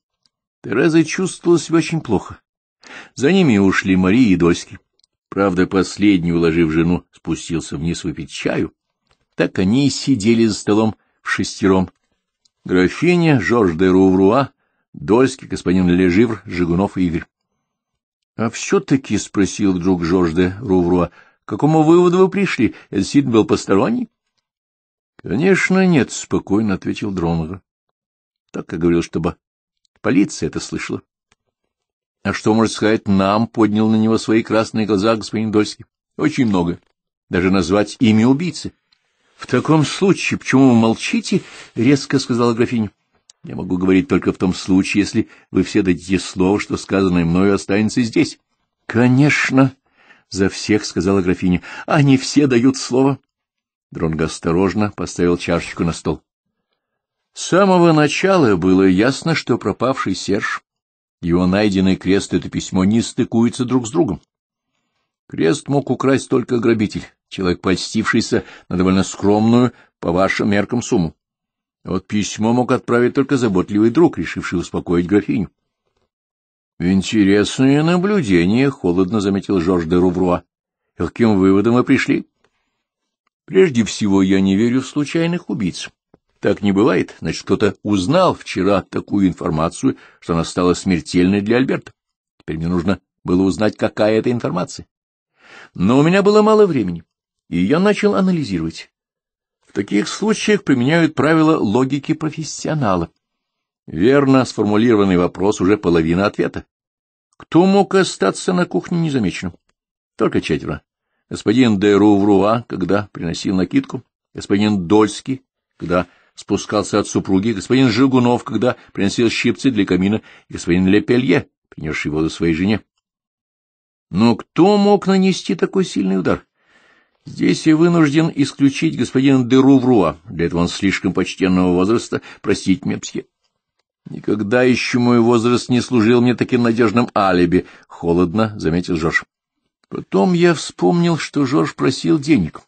Тереза чувствовала себя очень плохо. За ними ушли Мария и Дольский. Правда, последний, уложив жену, спустился вниз выпить чаю. Так они и сидели за столом в шестером. Графиня, Жорж де Рувруа, Дольский, господин Леживр, Жигунов и Игорь. — А все-таки, — спросил вдруг Жорж де Рувруа, — к какому выводу вы пришли? Это был посторонний? Конечно, нет, спокойно ответил Дронга. Так я говорил, чтобы полиция это слышала. А что, может сказать, нам поднял на него свои красные глаза господин Дольский? Очень много. Даже назвать имя убийцы. — В таком случае почему вы молчите? — резко сказала графиня. — Я могу говорить только в том случае, если вы все дадите слово, что сказанное мною останется здесь. — Конечно, — за всех сказала графиня. — Они все дают слово. Дронго осторожно поставил чашечку на стол. С самого начала было ясно, что пропавший Серж, его найденный крест и это письмо не стыкуются друг с другом. Крест мог украсть только грабитель, человек, почтившийся на довольно скромную, по вашим меркам, сумму. Вот письмо мог отправить только заботливый друг, решивший успокоить графиню. — Интересное наблюдение, — холодно заметил Жорж де Рувруа. — Каким выводом вы пришли? — Прежде всего, я не верю в случайных убийц. Так не бывает. Значит, кто-то узнал вчера такую информацию, что она стала смертельной для Альберта. Теперь мне нужно было узнать, какая это информация. Но у меня было мало времени, и я начал анализировать. В таких случаях применяют правила логики профессионала. Верно сформулированный вопрос уже половина ответа. Кто мог остаться на кухне незамеченным? Только четверо господин де Рувруа, когда приносил накидку, господин Дольский, когда спускался от супруги, господин Жигунов, когда приносил щипцы для камина, и господин Лепелье, принесший воду своей жене. Но кто мог нанести такой сильный удар? Здесь я вынужден исключить господина де Рувруа, для этого он слишком почтенного возраста, простите меня, психи. Никогда еще мой возраст не служил мне таким надежным алиби, — холодно заметил Жорж. Потом я вспомнил, что Жорж просил денег.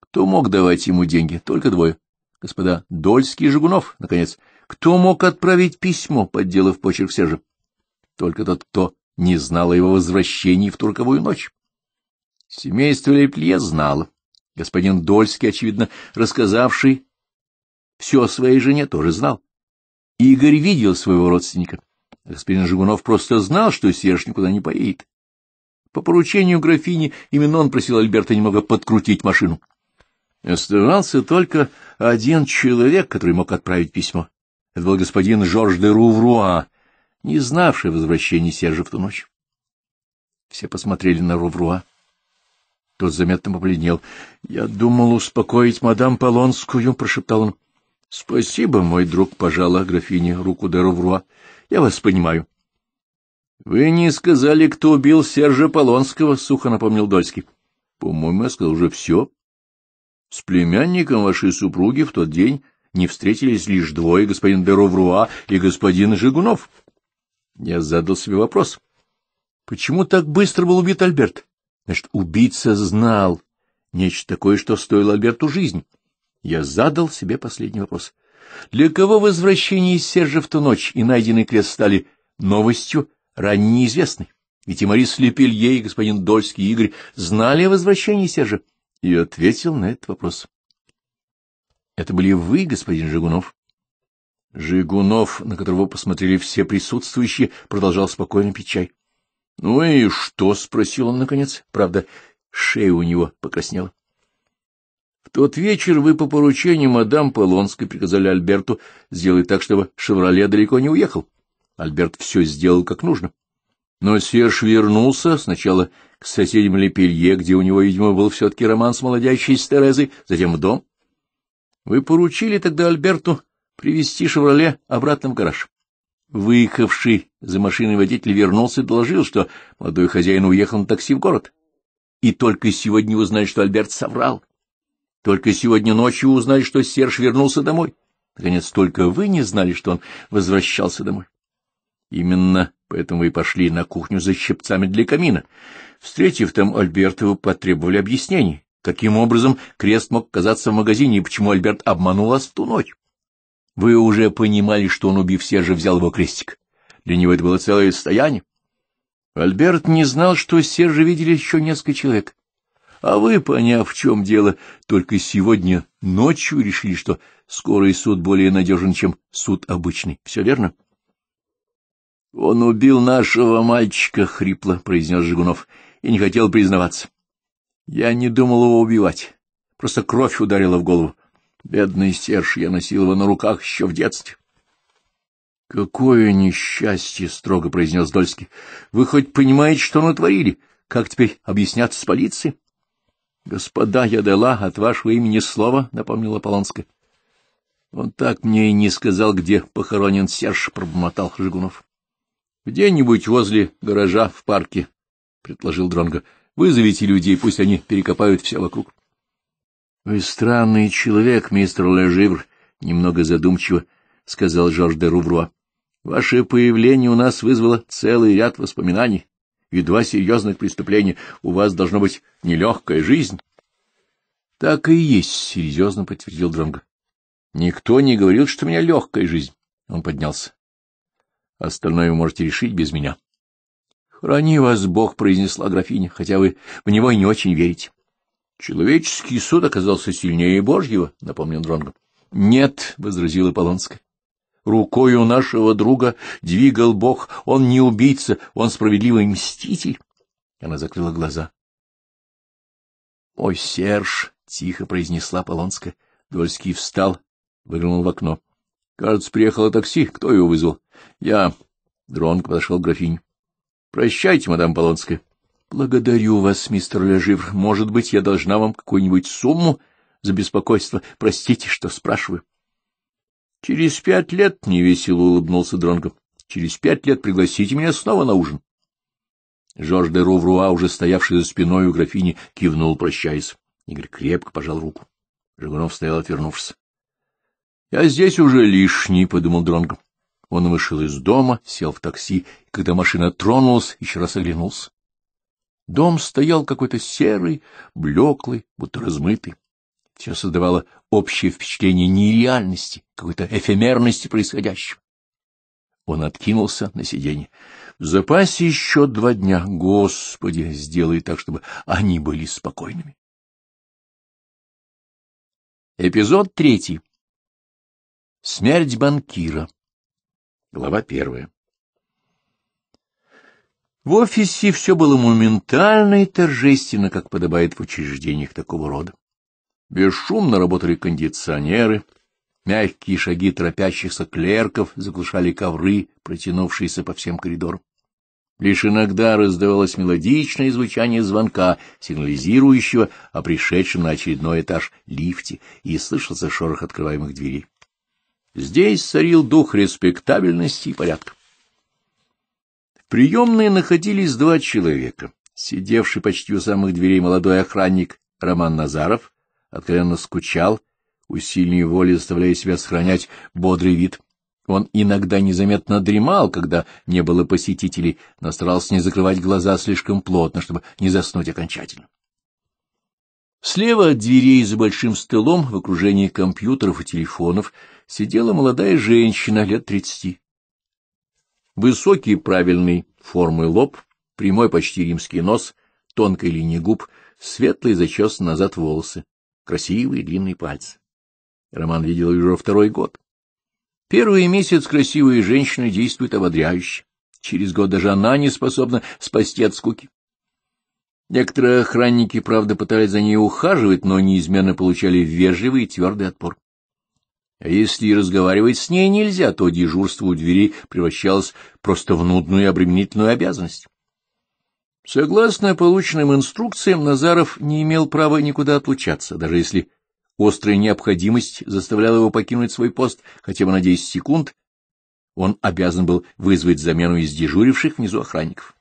Кто мог давать ему деньги? Только двое. Господа Дольский и Жигунов, наконец. Кто мог отправить письмо, подделав почерк Сержа? Только тот, кто не знал о его возвращении в турковую ночь. Семейство Леплье знало. Господин Дольский, очевидно, рассказавший все о своей жене, тоже знал. Игорь видел своего родственника. Господин Жигунов просто знал, что Серж никуда не поедет. По поручению графини именно он просил Альберта немного подкрутить машину. Оставался только один человек, который мог отправить письмо. Это был господин Жорж де Рувруа, не знавший возвращения Сержа в ту ночь. Все посмотрели на Рувруа. Тот заметно побледнел. — Я думал успокоить мадам Полонскую, — прошептал он. — Спасибо, мой друг, — пожала графине руку де Рувруа. — Я вас понимаю. — Вы не сказали, кто убил Сержа Полонского, — сухо напомнил Дольский. — По-моему, я сказал уже все. С племянником вашей супруги в тот день не встретились лишь двое, господин Деровруа и господин Жигунов. Я задал себе вопрос. Почему так быстро был убит Альберт? Значит, убийца знал нечто такое, что стоило Альберту жизнь. Я задал себе последний вопрос. Для кого возвращение Сержа в ту ночь и найденный крест стали новостью, ранее неизвестный. Ведь и Марис Лепелье, и господин Дольский, и Игорь знали о возвращении Сержа. И ответил на этот вопрос. Это были вы, господин Жигунов. Жигунов, на которого посмотрели все присутствующие, продолжал спокойно пить чай. — Ну и что? — спросил он наконец. Правда, шея у него покраснела. В тот вечер вы по поручению мадам Полонской приказали Альберту сделать так, чтобы «Шевроле» далеко не уехал. Альберт все сделал как нужно. Но Серж вернулся сначала к соседям Лепелье, где у него, видимо, был все-таки роман с молодящей с Терезой, затем в дом. Вы поручили тогда Альберту привезти «Шевроле» обратно в гараж. Выехавший за машиной водитель вернулся и доложил, что молодой хозяин уехал на такси в город. И только сегодня узнали, что Альберт соврал. Только сегодня ночью узнали, что Серж вернулся домой. Наконец, только вы не знали, что он возвращался домой. Именно поэтому и пошли на кухню за щипцами для камина. Встретив там Альберта, вы потребовали объяснений, каким образом крест мог оказаться в магазине и почему Альберт обманул вас в ту ночь. Вы уже понимали, что он, убив Сержа, взял его крестик. Для него это было целое состояние. Альберт не знал, что Сержа видели еще несколько человек. А вы, поняв, в чем дело, только сегодня ночью решили, что скорый суд более надежен, чем суд обычный. Все верно? — он убил нашего мальчика, — хрипло произнес Жигунов, — и не хотел признаваться. Я не думал его убивать. Просто кровь ударила в голову. Бедный серж, я носил его на руках еще в детстве. — Какое несчастье! — строго произнес Дольский. — Вы хоть понимаете, что натворили? Как теперь объясняться с полицией? — Господа, я дала от вашего имени слово, — напомнила Полонская. — Он так мне и не сказал, где похоронен серж, — пробормотал Жигунов. Где-нибудь возле гаража в парке, — предложил Дронго. Вызовите людей, пусть они перекопают все вокруг. — Вы странный человек, мистер Леживр, — немного задумчиво сказал Жорж де Рувруа. — Ваше появление у нас вызвало целый ряд воспоминаний и два серьезных преступления. У вас должно быть нелегкая жизнь. — Так и есть, — серьезно подтвердил Дронго. — Никто не говорил, что у меня легкая жизнь. Он поднялся. Остальное вы можете решить без меня. — Храни вас Бог, — произнесла графиня, — хотя вы в него и не очень верите. — Человеческий суд оказался сильнее Божьего, — напомнил Дронго. — Нет, — возразила Полонская. Рукою нашего друга двигал Бог. Он не убийца, он справедливый мститель. Она закрыла глаза. — Ой, Серж! — тихо произнесла Полонская. Дольский встал, выглянул в окно. — Кажется, приехало такси. Кто его вызвал? — Я. Дронко подошел к графине. — Прощайте, мадам Полонская. — Благодарю вас, мистер Леживр. Может быть, я должна вам какую-нибудь сумму за беспокойство. Простите, что спрашиваю. Через пять лет, — невесело улыбнулся Дронго, — через пять лет пригласите меня снова на ужин. Жорж де Рувруа, уже стоявший за спиной у графини, кивнул, прощаясь. Игорь крепко пожал руку. Жигунов стоял, отвернувшись. Я а здесь уже лишний, — подумал Дронго. Он вышел из дома, сел в такси, и когда машина тронулась, еще раз оглянулся. Дом стоял какой-то серый, блеклый, будто размытый. Все создавало общее впечатление нереальности, какой-то эфемерности происходящего. Он откинулся на сиденье. — В запасе еще два дня. Господи, сделай так, чтобы они были спокойными. Эпизод третий. Смерть банкира. Глава первая. В офисе все было моментально и торжественно, как подобает в учреждениях такого рода. Бесшумно работали кондиционеры, мягкие шаги торопящихся клерков заглушали ковры, протянувшиеся по всем коридорам. Лишь иногда раздавалось мелодичное звучание звонка, сигнализирующего о пришедшем на очередной этаж лифте, и слышался шорох открываемых дверей. Здесь царил дух респектабельности и порядка. В приемной находились два человека. Сидевший почти у самых дверей молодой охранник Роман Назаров откровенно скучал, усилием воли заставляя себя сохранять бодрый вид. Он иногда незаметно дремал, когда не было посетителей, но старался не закрывать глаза слишком плотно, чтобы не заснуть окончательно. Слева от дверей за большим столом в окружении компьютеров и телефонов сидела молодая женщина лет тридцати. Высокий правильный формы лоб, прямой почти римский нос, тонкая линия губ, светлые зачесаны назад волосы, красивые длинные пальцы. Роман видел ее уже второй год. Первый месяц красивая женщина действует ободряюще. Через год даже она не способна спасти от скуки. Некоторые охранники, правда, пытались за ней ухаживать, но неизменно получали вежливый и твердый отпор. А если и разговаривать с ней нельзя, то дежурство у двери превращалось просто в нудную и обременительную обязанность. Согласно полученным инструкциям, Назаров не имел права никуда отлучаться, даже если острая необходимость заставляла его покинуть свой пост хотя бы на десять секунд, он обязан был вызвать замену из дежуривших внизу охранников.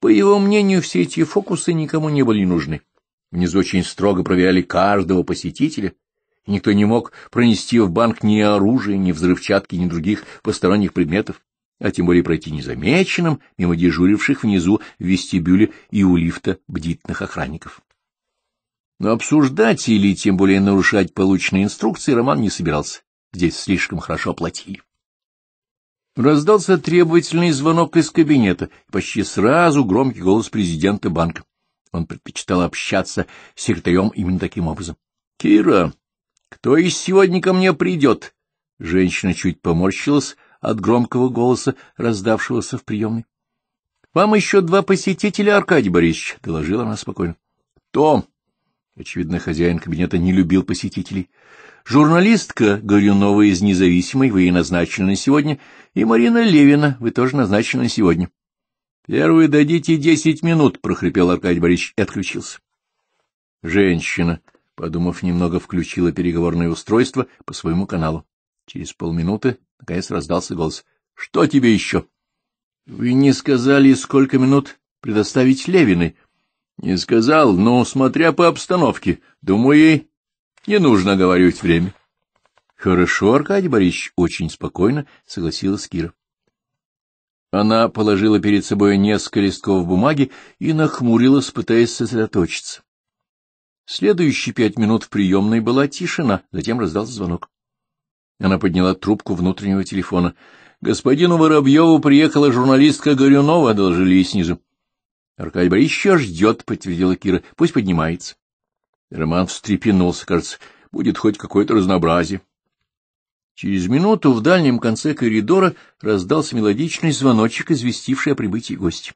По его мнению, все эти фокусы никому не были нужны. Внизу очень строго проверяли каждого посетителя, и никто не мог пронести в банк ни оружия, ни взрывчатки, ни других посторонних предметов, а тем более пройти незамеченным мимо дежуривших внизу в вестибюле и у лифта бдительных охранников. Но обсуждать или тем более нарушать полученные инструкции Роман не собирался. Здесь слишком хорошо платили. Раздался требовательный звонок из кабинета, и почти сразу громкий голос президента банка. Он предпочитал общаться с секретарем именно таким образом. — Кира, кто из сегодня ко мне придет? Женщина чуть поморщилась от громкого голоса, раздавшегося в приемной. — Вам еще два посетителя, Аркадий Борисович, — доложила она спокойно. — Том. Очевидно, хозяин кабинета не любил посетителей. — Журналистка Горюнова из «Независимой», вы и назначены сегодня — и Марина Левина, вы тоже назначены сегодня. — Первый дадите десять минут, — прохрипел Аркадий Борисович и отключился. Женщина, подумав немного, включила переговорное устройство по своему каналу. Через полминуты, наконец, раздался голос. — Что тебе еще? — Вы не сказали, сколько минут предоставить Левины? — Не сказал, но, смотря по обстановке, думаю, ей не нужно говорить время. Хорошо, Аркадий Борисович, очень спокойно согласилась Кира. Она положила перед собой несколько листков бумаги и нахмурилась, пытаясь сосредоточиться. Следующие пять минут в приемной была тишина, затем раздался звонок. Она подняла трубку внутреннего телефона. — Господину Воробьеву приехала журналистка Горюнова, — доложили ей снизу. — Аркадий Борисович еще ждет, — подтвердила Кира. — Пусть поднимается. Роман встрепенулся, кажется, будет хоть какое-то разнообразие. Через минуту в дальнем конце коридора раздался мелодичный звоночек, известивший о прибытии гостя.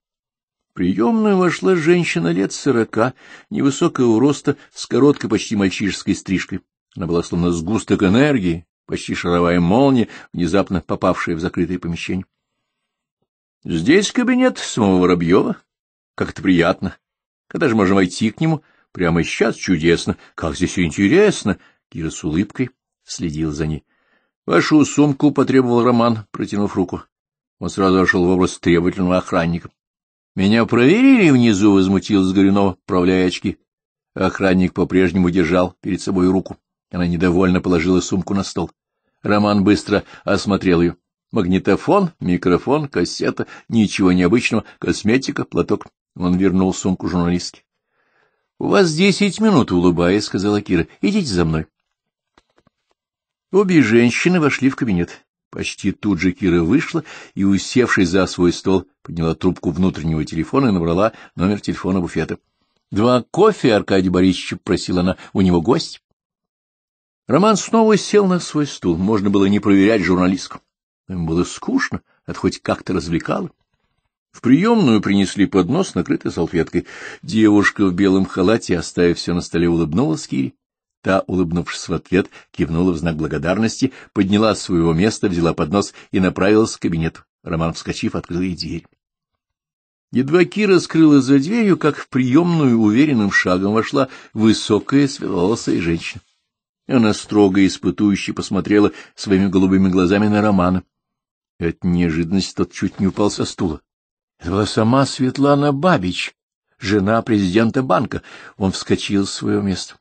В приемную вошла женщина лет сорока, невысокого роста, с короткой почти мальчишеской стрижкой. Она была словно сгусток энергии, почти шаровая молния, внезапно попавшая в закрытое помещение. — Здесь кабинет самого Воробьева. Как это приятно. Когда же можем войти к нему? Прямо сейчас чудесно. Как здесь интересно. Кира с улыбкой следил за ней. — Вашу сумку потребовал Роман, протянув руку. Он сразу вошел в образ требовательного охранника. — Меня проверили внизу, — возмутился Горюнова, правляя очки. Охранник по-прежнему держал перед собой руку. Она недовольно положила сумку на стол. Роман быстро осмотрел ее. Магнитофон, микрофон, кассета, ничего необычного, косметика, платок. Он вернул сумку журналистке. — У вас десять минут, — улыбаясь, — сказала Кира. — Идите за мной. Обе женщины вошли в кабинет. Почти тут же Кира вышла и, усевшись за свой стол, подняла трубку внутреннего телефона и набрала номер телефона буфета. — Два кофе, Аркадий Борисович, — просила она, — у него гость. Роман снова сел на свой стул. Можно было не проверять журналистку. Им было скучно, это хоть как-то развлекало. В приемную принесли поднос, накрытый салфеткой. Девушка в белом халате, оставив все на столе, улыбнулась Кире. Та, улыбнувшись в ответ, кивнула в знак благодарности, подняла с своего места, взяла поднос и направилась в кабинет. Роман, вскочив, открыл ей дверь. Едва Кира скрылась за дверью, как в приемную уверенным шагом вошла высокая светловолосая женщина. Она строго и испытующе посмотрела своими голубыми глазами на Романа. От неожиданности тот чуть не упал со стула. Это была сама Светлана Бабич, жена президента банка. Он вскочил с своего места.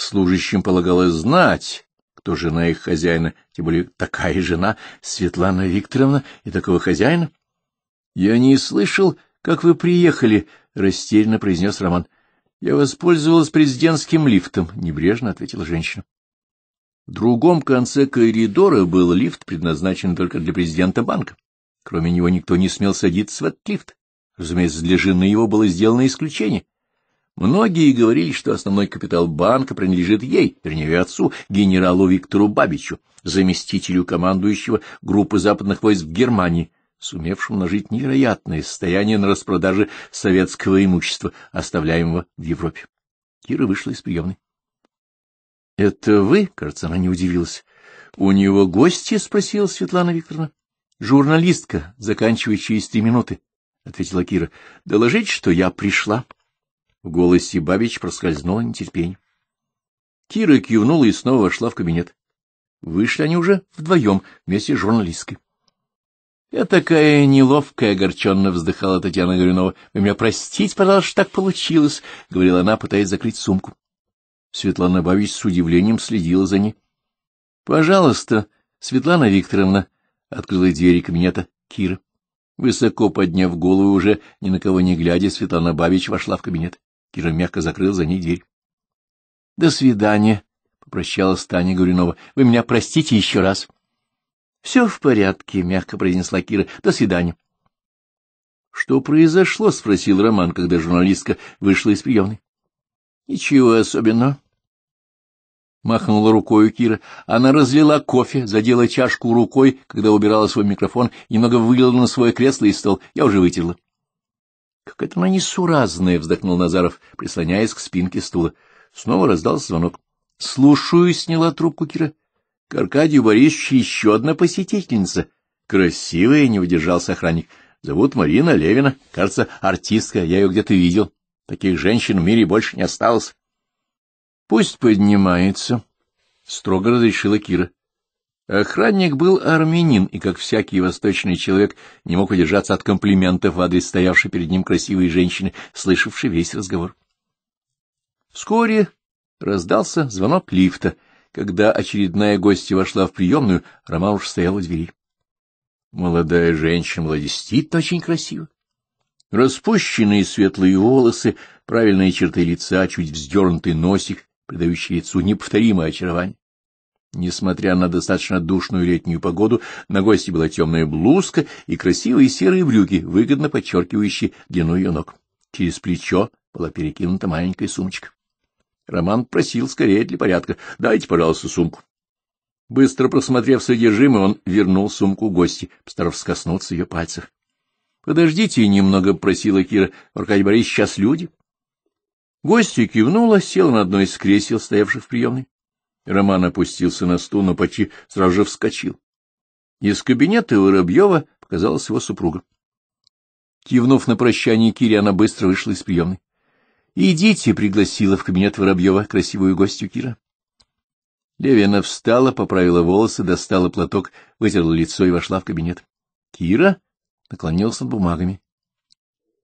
Служащим полагалось знать, кто жена их хозяина, тем более такая жена Светлана Викторовна и такого хозяина. — Я не слышал, как вы приехали, — растерянно произнес Роман. — Я воспользовалась президентским лифтом, — небрежно ответила женщина. В другом конце коридора был лифт, предназначен только для президента банка. Кроме него никто не смел садиться в этот лифт. Разумеется, для жены его было сделано исключение. Многие говорили, что основной капитал банка принадлежит ей, вернее, отцу, генералу Виктору Бабичу, заместителю командующего группы западных войск в Германии, сумевшему нажить невероятное состояние на распродаже советского имущества, оставляемого в Европе. Кира вышла из приемной. — Это вы? — кажется, она не удивилась. — У него гости? — спросила Светлана Викторовна. — Журналистка, заканчивающая через три минуты, — ответила Кира. — Доложить, что я пришла. — в голосе Бабич проскользнуло нетерпение. Кира кивнула и снова вошла в кабинет. Вышли они уже вдвоем, вместе с журналисткой. — Я такая неловкая, — огорченно вздыхала Татьяна Горюнова. — Вы меня простите, пожалуйста, что так получилось, — говорила она, пытаясь закрыть сумку. Светлана Бабич с удивлением следила за ней. — Пожалуйста, Светлана Викторовна, — открыла дверь кабинета Кира. Высоко подняв голову, уже ни на кого не глядя, Светлана Бабич вошла в кабинет. Кира мягко закрыл за ней дверь. — До свидания, — попрощалась Таня Горюнова. — Вы меня простите еще раз. — Все в порядке, — мягко произнесла Кира. — До свидания. — Что произошло? — спросил Роман, когда журналистка вышла из приемной. — Ничего особенного. Махнула рукой Кира. Она разлила кофе, задела чашку рукой, когда убирала свой микрофон, немного вылила на свое кресло и стол. Я уже вытерла. — как это она несуразная, — вздохнул Назаров, прислоняясь к спинке стула. Снова раздался звонок. — Слушаю, — сняла трубку Кира. — К Аркадию Борисовичу еще одна посетительница. Красивая, — не удержался охранник. — Зовут Марина Левина. Кажется, артистка. Я ее где-то видел. Таких женщин в мире больше не осталось. — Пусть поднимается, — строго разрешила Кира. Охранник был армянин, и, как всякий восточный человек, не мог удержаться от комплиментов в адрес стоявшей перед ним красивой женщины, слышавшей весь разговор. Вскоре раздался звонок лифта. Когда очередная гостья вошла в приемную, Роман уж стоял у двери. Молодая женщина была действительно очень красива. Распущенные светлые волосы, правильные черты лица, чуть вздернутый носик, придающий лицу неповторимое очарование. Несмотря на достаточно душную летнюю погоду, на гости была темная блузка и красивые серые брюки, выгодно подчеркивающие длину ее ног. Через плечо была перекинута маленькая сумочка. Роман просил скорее для порядка. — Дайте, пожалуйста, сумку. Быстро просмотрев содержимое, он вернул сумку гости, постарав коснуться ее пальцев. — Подождите немного, — просила Кира. — Аркадий Борисович, сейчас люди. Гостья кивнула, села на одно из кресел, стоявших в приемной. Роман опустился на стул, но почти сразу же вскочил. Из кабинета Воробьева показалась его супруга. Кивнув на прощание Кире, она быстро вышла из приемной. — Идите, — пригласила в кабинет Воробьева красивую гостью Кира. Левина встала, поправила волосы, достала платок, вытерла лицо и вошла в кабинет. Кира наклонился над бумагами.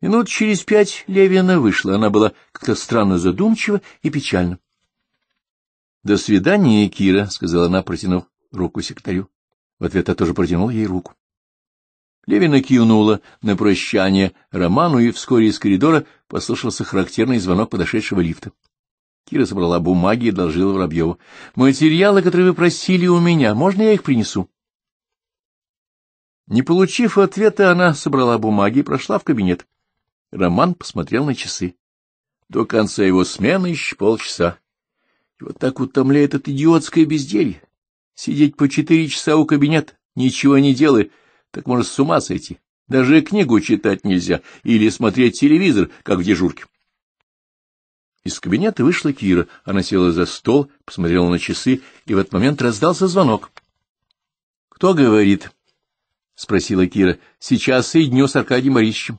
Минут через пять Левина вышла. Она была как-то странно задумчива и печальна. «До свидания, Кира», — сказала она, протянув руку секретарю. В ответ я тоже протянул ей руку. Левина кивнула на прощание Роману, и вскоре из коридора послышался характерный звонок подошедшего лифта. Кира собрала бумаги и доложила Воробьеву. — Материалы, которые вы просили у меня, можно я их принесу? Не получив ответа, она собрала бумаги и прошла в кабинет. Роман посмотрел на часы. До конца его смены еще полчаса. Его так утомляет это идиотское безделье. Сидеть по четыре часа у кабинета, ничего не делая, так можно с ума сойти. Даже книгу читать нельзя или смотреть телевизор, как в дежурке. Из кабинета вышла Кира. Она села за стол, посмотрела на часы, и в этот момент раздался звонок. — Кто говорит? — спросила Кира. — Сейчас соединю с Аркадием Борисовичем.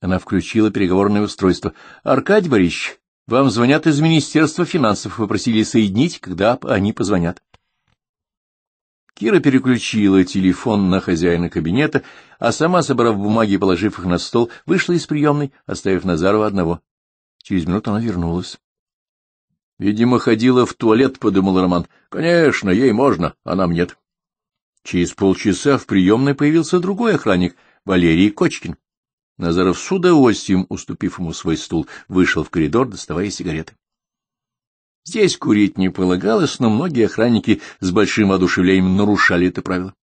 Она включила переговорное устройство. — Аркадий Борисович, вам звонят из Министерства финансов, попросили соединить, когда они позвонят. Кира переключила телефон на хозяина кабинета, а сама, собрав бумаги и положив их на стол, вышла из приемной, оставив Назарова одного. Через минуту она вернулась. — Видимо, ходила в туалет, — подумал Роман. — Конечно, ей можно, а нам нет. Через полчаса в приемной появился другой охранник, Валерий Кочкин. Назаров с удовольствием, уступив ему свой стул, вышел в коридор, доставая сигареты. Здесь курить не полагалось, но многие охранники с большим одушевлением нарушали это правило.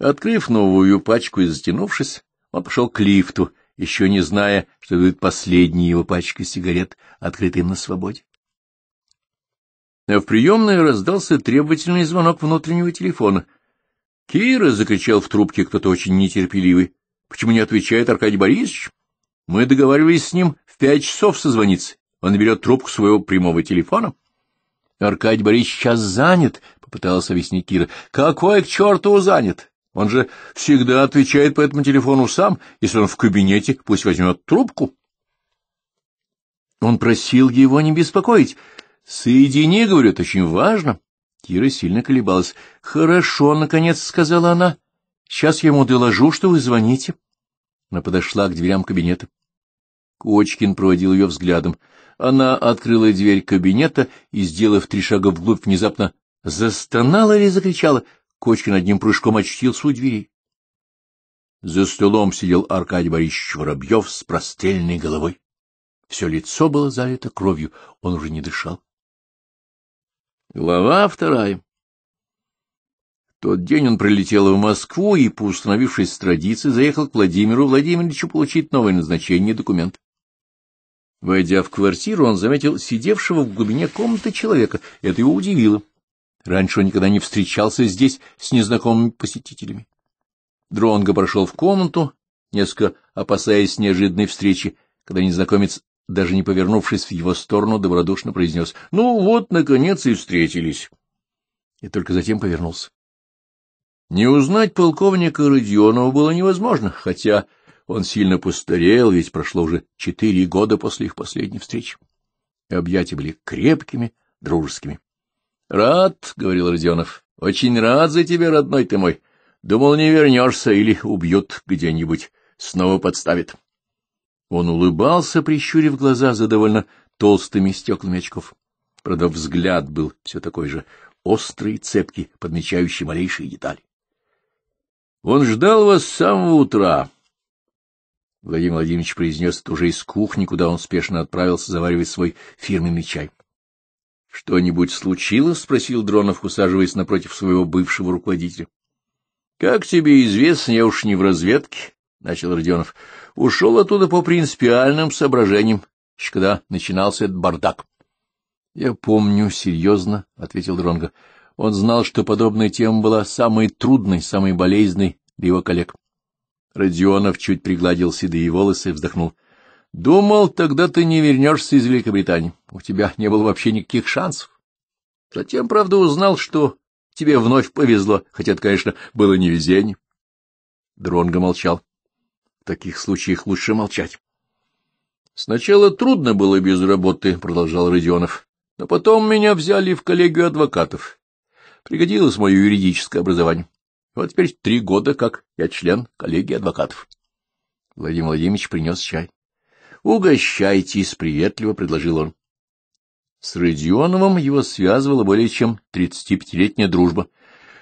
Открыв новую пачку и затянувшись, он пошел к лифту, еще не зная, что будет последняя его пачка сигарет, открытым на свободе. А в приемной раздался требовательный звонок внутреннего телефона. «Кира!» — закричал в трубке кто-то очень нетерпеливый. Почему не отвечает Аркадий Борисович? Мы договаривались с ним в пять часов созвониться. Он берет трубку своего прямого телефона. Аркадий Борисович сейчас занят, — попыталась объяснить Кира. Какой к черту занят? Он же всегда отвечает по этому телефону сам. Если он в кабинете, пусть возьмет трубку. Он просил его не беспокоить. Соедини, — говорит, — очень важно. Кира сильно колебалась. — Хорошо, — наконец сказала она, Сейчас я ему доложу, что вы звоните. Она подошла к дверям кабинета. Кочкин проводил ее взглядом. Она открыла дверь кабинета и, сделав три шага вглубь, внезапно застонала или закричала. Кочкин одним прыжком очтился у двери. За столом сидел Аркадий Борисович Воробьев с прострельной головой. Все лицо было залито кровью, он уже не дышал. Глава вторая тот день он прилетел в Москву и, по установившейся традиции, заехал к Владимиру Владимировичу получить новое назначение и документ. Войдя в квартиру, он заметил сидевшего в глубине комнаты человека. Это его удивило. Раньше он никогда не встречался здесь с незнакомыми посетителями. Дронго прошел в комнату, несколько опасаясь неожиданной встречи, когда незнакомец, даже не повернувшись в его сторону, добродушно произнес «Ну вот, наконец и встретились». И только затем повернулся. Не узнать полковника Родионова было невозможно, хотя он сильно постарел, ведь прошло уже четыре года после их последней встречи. Объятия были крепкими, дружескими. — Рад, — говорил Родионов, — очень рад за тебя, родной ты мой. Думал, не вернешься или убьют где-нибудь, снова подставит. Он улыбался, прищурив глаза за довольно толстыми стеклами очков. Правда, взгляд был все такой же, острый цепкий, подмечающий малейшие детали. Он ждал вас с самого утра. Владимир Владимирович произнес это уже из кухни, куда он спешно отправился заваривать свой фирменный чай. — Что-нибудь случилось? — спросил Дронов, усаживаясь напротив своего бывшего руководителя. — Как тебе известно, я уж не в разведке, — начал Родионов. — Ушел оттуда по принципиальным соображениям, еще когда начинался этот бардак. — Я помню, серьезно, — ответил Дронго. Он знал, что подобная тема была самой трудной, самой болезненной для его коллег. Родионов чуть пригладил седые волосы и вздохнул. — Думал, тогда ты не вернешься из Великобритании. У тебя не было вообще никаких шансов. Затем, правда, узнал, что тебе вновь повезло, хотя, конечно, было не невезение. Дронго молчал. В таких случаях лучше молчать. — Сначала трудно было без работы, — продолжал Родионов. — Но потом меня взяли в коллегию адвокатов пригодилось мое юридическое образование. Вот теперь три года, как я член коллегии адвокатов. Владимир Владимирович принес чай. — Угощайтесь, — приветливо предложил он. С Родионовым его связывала более чем тридцатипятилетняя дружба.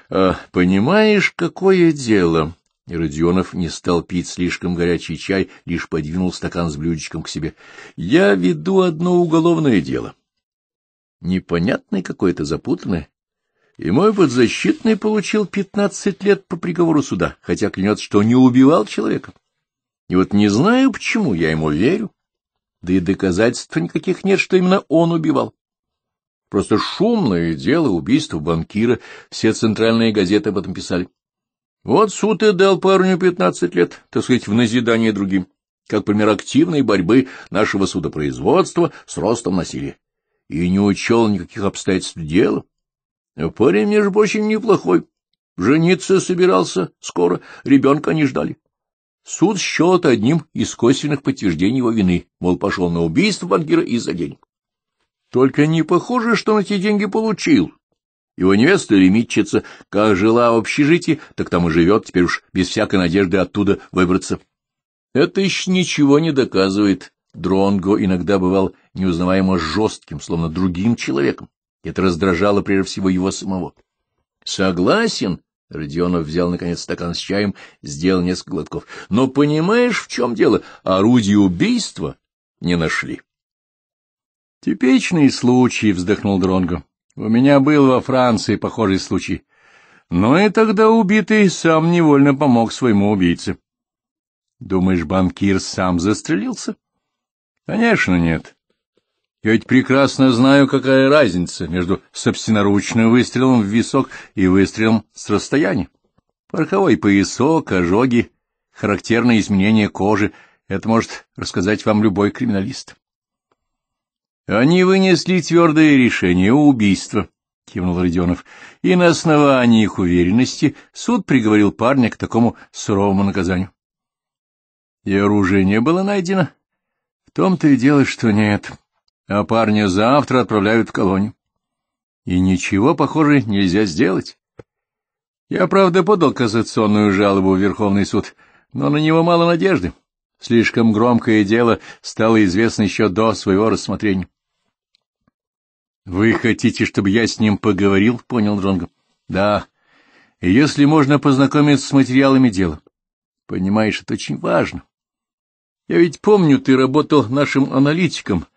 «А понимаешь, какое дело? И Родионов не стал пить слишком горячий чай, лишь подвинул стакан с блюдечком к себе. — Я веду одно уголовное дело. Непонятное какое-то запутанное, и мой подзащитный получил пятнадцать лет по приговору суда, хотя клянется, что не убивал человека. И вот не знаю почему, я ему верю. Да и доказательств никаких нет, что именно он убивал. Просто шумное дело убийства банкира, все центральные газеты об этом писали. Вот суд и дал парню пятнадцать лет, так сказать, в назидание другим, как пример активной борьбы нашего судопроизводства с ростом насилия. И не учел никаких обстоятельств дела. А парень, между прочим, неплохой. Жениться собирался скоро, ребенка не ждали. Суд счет одним из косвенных подтверждений его вины, мол, пошел на убийство банкира из-за денег. Только не похоже, что он эти деньги получил. Его невеста лимитчица, как жила в общежитии, так там и живет, теперь уж без всякой надежды оттуда выбраться. Это еще ничего не доказывает. Дронго иногда бывал неузнаваемо жестким, словно другим человеком. Это раздражало прежде всего его самого. «Согласен», — Родионов взял, наконец, стакан с чаем, сделал несколько глотков. «Но понимаешь, в чем дело? Орудие убийства не нашли». «Типичный случай», — вздохнул Дронго. «У меня был во Франции похожий случай. Но и тогда убитый сам невольно помог своему убийце». «Думаешь, банкир сам застрелился?» «Конечно, нет». Я ведь прекрасно знаю, какая разница между собственноручным выстрелом в висок и выстрелом с расстояния. Парковой поясок, ожоги, характерные изменения кожи — это может рассказать вам любой криминалист. Они вынесли твердое решение о убийстве, кивнул Родионов, — и на основании их уверенности суд приговорил парня к такому суровому наказанию. И оружие не было найдено? В том-то и дело, что нет а парня завтра отправляют в колонию. И ничего, похоже, нельзя сделать. Я, правда, подал кассационную жалобу в Верховный суд, но на него мало надежды. Слишком громкое дело стало известно еще до своего рассмотрения. — Вы хотите, чтобы я с ним поговорил? — понял Дронго. — Да. И если можно познакомиться с материалами дела. Понимаешь, это очень важно. Я ведь помню, ты работал нашим аналитиком —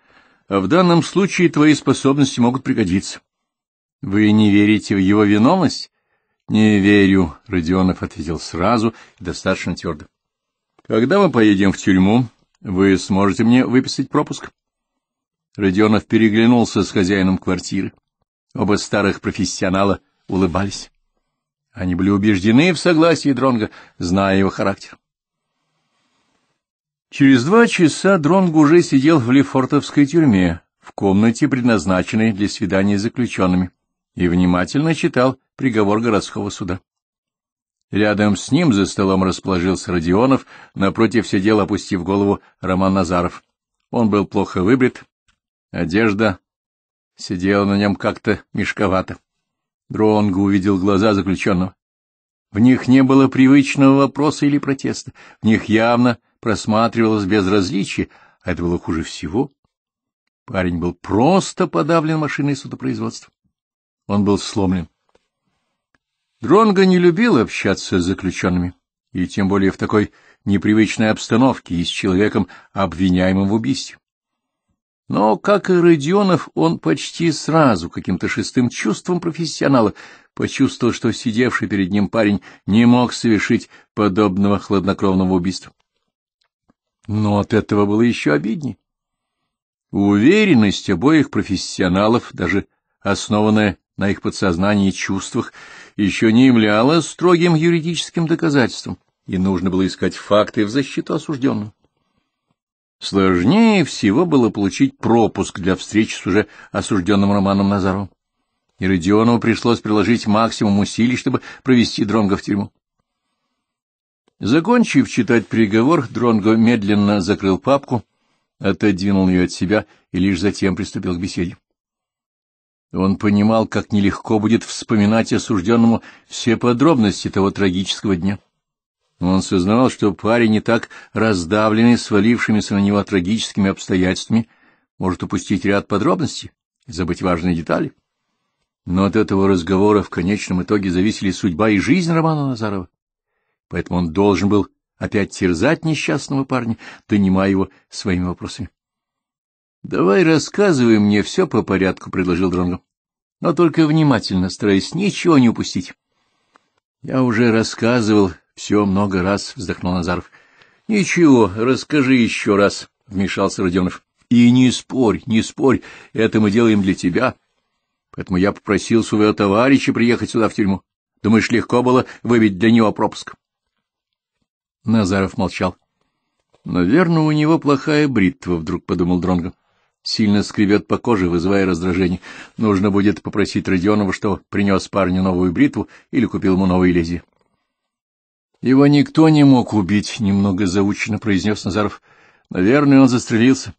а в данном случае твои способности могут пригодиться. — Вы не верите в его виновность? — Не верю, — Родионов ответил сразу и достаточно твердо. — Когда мы поедем в тюрьму, вы сможете мне выписать пропуск? Родионов переглянулся с хозяином квартиры. Оба старых профессионала улыбались. Они были убеждены в согласии Дронга, зная его характер. Через два часа Дронг уже сидел в Лефортовской тюрьме, в комнате, предназначенной для свидания с заключенными, и внимательно читал приговор городского суда. Рядом с ним за столом расположился Родионов, напротив сидел, опустив голову, Роман Назаров. Он был плохо выбрит, одежда сидела на нем как-то мешковато. Дронго увидел глаза заключенного. В них не было привычного вопроса или протеста, в них явно просматривалось без различия, а это было хуже всего. Парень был просто подавлен машиной судопроизводства. Он был сломлен. Дронго не любил общаться с заключенными, и тем более в такой непривычной обстановке и с человеком, обвиняемым в убийстве. Но, как и Родионов, он почти сразу каким-то шестым чувством профессионала почувствовал, что сидевший перед ним парень не мог совершить подобного хладнокровного убийства. Но от этого было еще обиднее. Уверенность обоих профессионалов, даже основанная на их подсознании и чувствах, еще не являла строгим юридическим доказательством, и нужно было искать факты в защиту осужденного. Сложнее всего было получить пропуск для встречи с уже осужденным Романом Назаровым, и Родионову пришлось приложить максимум усилий, чтобы провести Дронга в тюрьму. Закончив читать приговор, Дронго медленно закрыл папку, отодвинул ее от себя и лишь затем приступил к беседе. Он понимал, как нелегко будет вспоминать осужденному все подробности того трагического дня. Он сознавал, что парень не так раздавленный свалившимися на него трагическими обстоятельствами может упустить ряд подробностей и забыть важные детали. Но от этого разговора в конечном итоге зависели судьба и жизнь Романа Назарова поэтому он должен был опять терзать несчастного парня, донимая его своими вопросами. — Давай рассказывай мне все по порядку, — предложил Дронго, — но только внимательно, стараясь ничего не упустить. — Я уже рассказывал все много раз, — вздохнул Назаров. — Ничего, расскажи еще раз, — вмешался Родионов. — И не спорь, не спорь, это мы делаем для тебя. Поэтому я попросил своего товарища приехать сюда в тюрьму. Думаешь, легко было выбить для него пропуск? — Назаров молчал. Наверное, у него плохая бритва, вдруг подумал Дронго. Сильно скребет по коже, вызывая раздражение. Нужно будет попросить Родионова, что принес парню новую бритву или купил ему новые лезвия. Его никто не мог убить, немного заучено произнес Назаров. Наверное, он застрелился.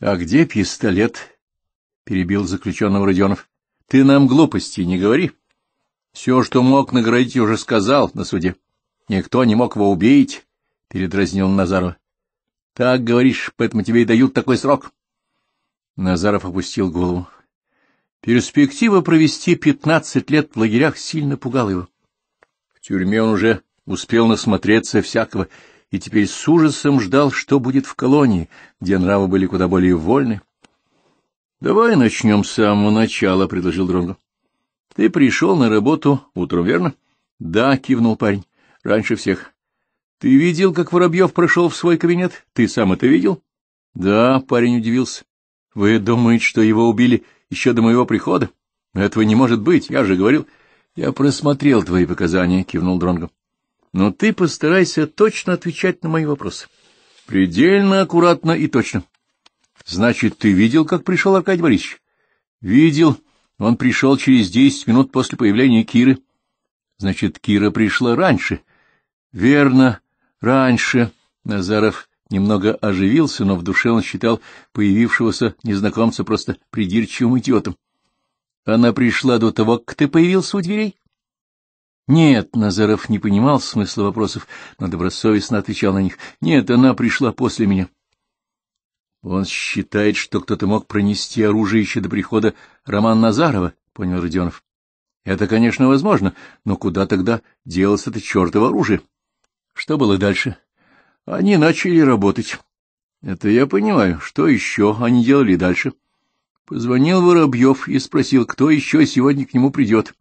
А где пистолет? перебил заключенного Родионов. Ты нам глупости не говори. Все, что мог наградить, уже сказал на суде. Никто не мог его убить, — передразнил Назаров. Так говоришь, поэтому тебе и дают такой срок. Назаров опустил голову. Перспектива провести пятнадцать лет в лагерях сильно пугала его. В тюрьме он уже успел насмотреться всякого и теперь с ужасом ждал, что будет в колонии, где нравы были куда более вольны. — Давай начнем с самого начала, — предложил Дронго. — Ты пришел на работу утром, верно? — Да, — кивнул парень. — Раньше всех. — Ты видел, как Воробьев прошел в свой кабинет? Ты сам это видел? — Да, — парень удивился. — Вы думаете, что его убили еще до моего прихода? Этого не может быть, я же говорил. — Я просмотрел твои показания, — кивнул Дронго. — Но ты постарайся точно отвечать на мои вопросы. — Предельно аккуратно и точно. — Значит, ты видел, как пришел Аркадий Борисович? — Видел. Он пришел через десять минут после появления Киры. — Значит, Кира пришла раньше. Верно, раньше. Назаров немного оживился, но в душе он считал появившегося незнакомца просто придирчивым идиотом. Она пришла до того, как ты появился у дверей? Нет, Назаров не понимал смысла вопросов, но добросовестно отвечал на них. Нет, она пришла после меня. Он считает, что кто-то мог пронести оружие еще до прихода Романа Назарова, — понял Родионов. Это, конечно, возможно, но куда тогда делось это чертово оружие? Что было дальше? Они начали работать. Это я понимаю. Что еще они делали дальше? Позвонил Воробьев и спросил, кто еще сегодня к нему придет.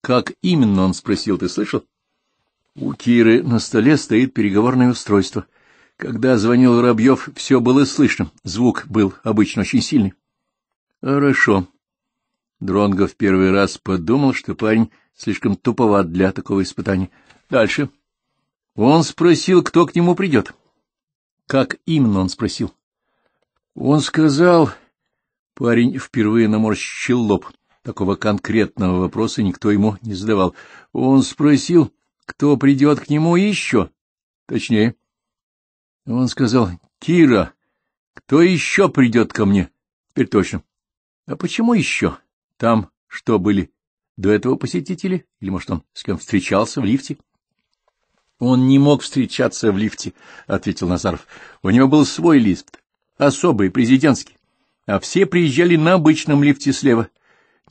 Как именно он спросил, ты слышал? У Киры на столе стоит переговорное устройство. Когда звонил Воробьев, все было слышно. Звук был обычно очень сильный. Хорошо. Дронго в первый раз подумал, что парень слишком туповат для такого испытания. Дальше. Он спросил, кто к нему придет. Как именно он спросил? Он сказал... Парень впервые наморщил лоб. Такого конкретного вопроса никто ему не задавал. Он спросил, кто придет к нему еще. Точнее. Он сказал, Кира, кто еще придет ко мне? Теперь точно. А почему еще? Там что, были до этого посетители? Или, может, он с кем встречался в лифте? — Он не мог встречаться в лифте, — ответил Назаров. — У него был свой лифт, особый, президентский. А все приезжали на обычном лифте слева.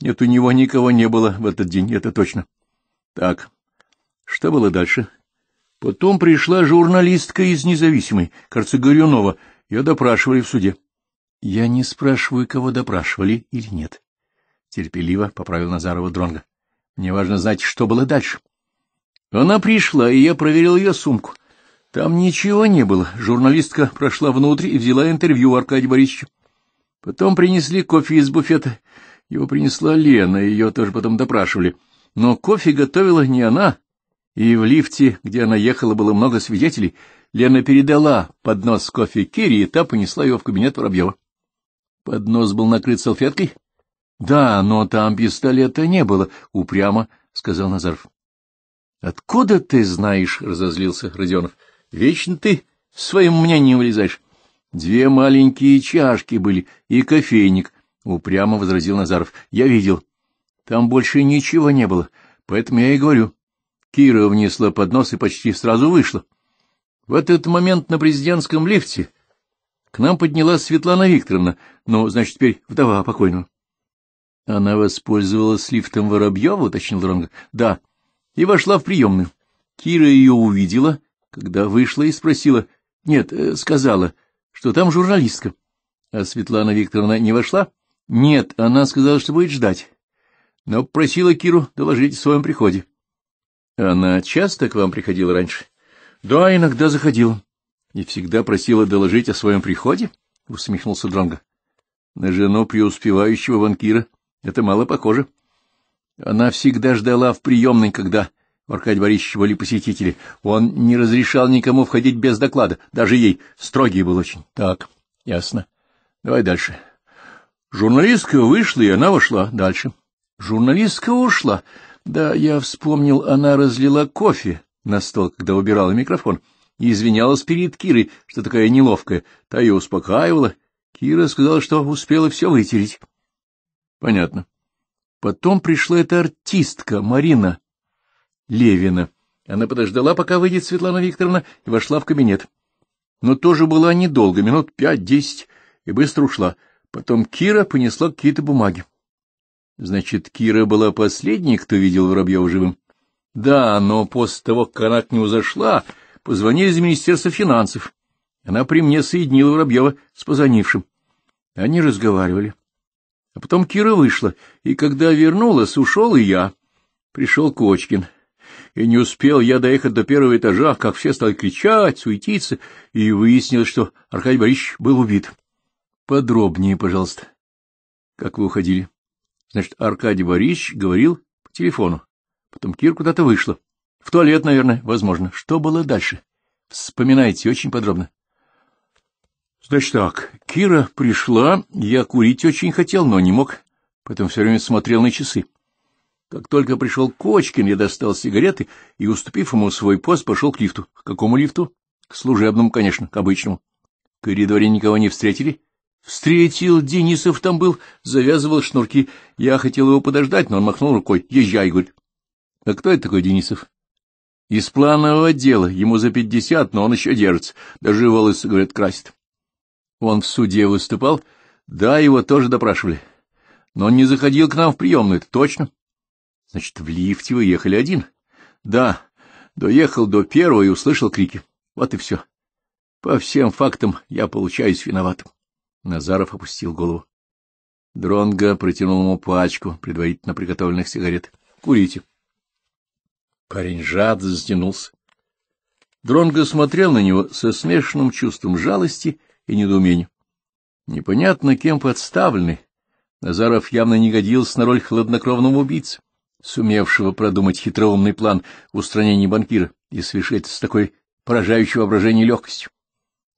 Нет, у него никого не было в этот день, это точно. Так, что было дальше? Потом пришла журналистка из «Независимой», кажется, Горюнова. Ее допрашивали в суде. Я не спрашиваю, кого допрашивали или нет терпеливо поправил Назарова Дронга. Мне важно знать, что было дальше. Она пришла, и я проверил ее сумку. Там ничего не было. Журналистка прошла внутрь и взяла интервью у Аркадия Борисовича. Потом принесли кофе из буфета. Его принесла Лена, ее тоже потом допрашивали. Но кофе готовила не она, и в лифте, где она ехала, было много свидетелей. Лена передала поднос кофе Кире, и та понесла его в кабинет Воробьева. Поднос был накрыт салфеткой, — Да, но там пистолета не было, — упрямо сказал Назаров. — Откуда ты знаешь? — разозлился Родионов. — Вечно ты своим мнением мнении влезаешь. Две маленькие чашки были и кофейник, — упрямо возразил Назаров. — Я видел. Там больше ничего не было, поэтому я и говорю. Кира внесла поднос и почти сразу вышла. В этот момент на президентском лифте к нам поднялась Светлана Викторовна, ну, значит, теперь вдова покойную. — Она воспользовалась лифтом Воробьева, — уточнил Дронго. — Да. И вошла в приемную. Кира ее увидела, когда вышла и спросила. Нет, э, сказала, что там журналистка. А Светлана Викторовна не вошла? Нет, она сказала, что будет ждать. Но просила Киру доложить о своем приходе. Она часто к вам приходила раньше? Да, иногда заходила. И всегда просила доложить о своем приходе? — усмехнулся Дронго. На жену преуспевающего банкира это мало похоже. Она всегда ждала в приемной, когда в Аркадия Борисовича были посетители. Он не разрешал никому входить без доклада, даже ей. Строгий был очень. Так, ясно. Давай дальше. Журналистка вышла, и она вошла. Дальше. Журналистка ушла. Да, я вспомнил, она разлила кофе на стол, когда убирала микрофон, и извинялась перед Кирой, что такая неловкая. Та ее успокаивала. Кира сказала, что успела все вытереть. Понятно. Потом пришла эта артистка Марина Левина. Она подождала, пока выйдет Светлана Викторовна, и вошла в кабинет. Но тоже была недолго, минут пять-десять, и быстро ушла. Потом Кира понесла какие-то бумаги. Значит, Кира была последней, кто видел Воробьева живым? Да, но после того, как она к нему зашла, позвонили из Министерства финансов. Она при мне соединила Воробьева с позвонившим. Они разговаривали. А потом Кира вышла, и когда вернулась, ушел и я. Пришел Кочкин. И не успел я доехать до первого этажа, как все стали кричать, суетиться, и выяснилось, что Аркадий Борисович был убит. Подробнее, пожалуйста. Как вы уходили? Значит, Аркадий Борисович говорил по телефону. Потом Кир куда-то вышла. В туалет, наверное, возможно. Что было дальше? Вспоминайте очень подробно. Значит так, Кира пришла, я курить очень хотел, но не мог, поэтому все время смотрел на часы. Как только пришел Кочкин, я достал сигареты и, уступив ему свой пост, пошел к лифту. К какому лифту? К служебному, конечно, к обычному. В коридоре никого не встретили? Встретил, Денисов там был, завязывал шнурки. Я хотел его подождать, но он махнул рукой. Езжай, говорит. А кто это такой Денисов? Из планового отдела. Ему за пятьдесят, но он еще держится. Даже волосы, говорят, красит. Он в суде выступал? Да, его тоже допрашивали. Но он не заходил к нам в приемную, это точно. Значит, в лифте вы ехали один? Да, доехал до первого и услышал крики. Вот и все. По всем фактам я получаюсь виноватым. Назаров опустил голову. Дронго протянул ему пачку предварительно приготовленных сигарет. «Курите». Парень жадно затянулся. Дронго смотрел на него со смешанным чувством жалости и недоумение. Непонятно, кем подставлены. Назаров явно не годился на роль хладнокровного убийцы, сумевшего продумать хитроумный план устранения банкира и совершить с такой поражающей воображение легкостью.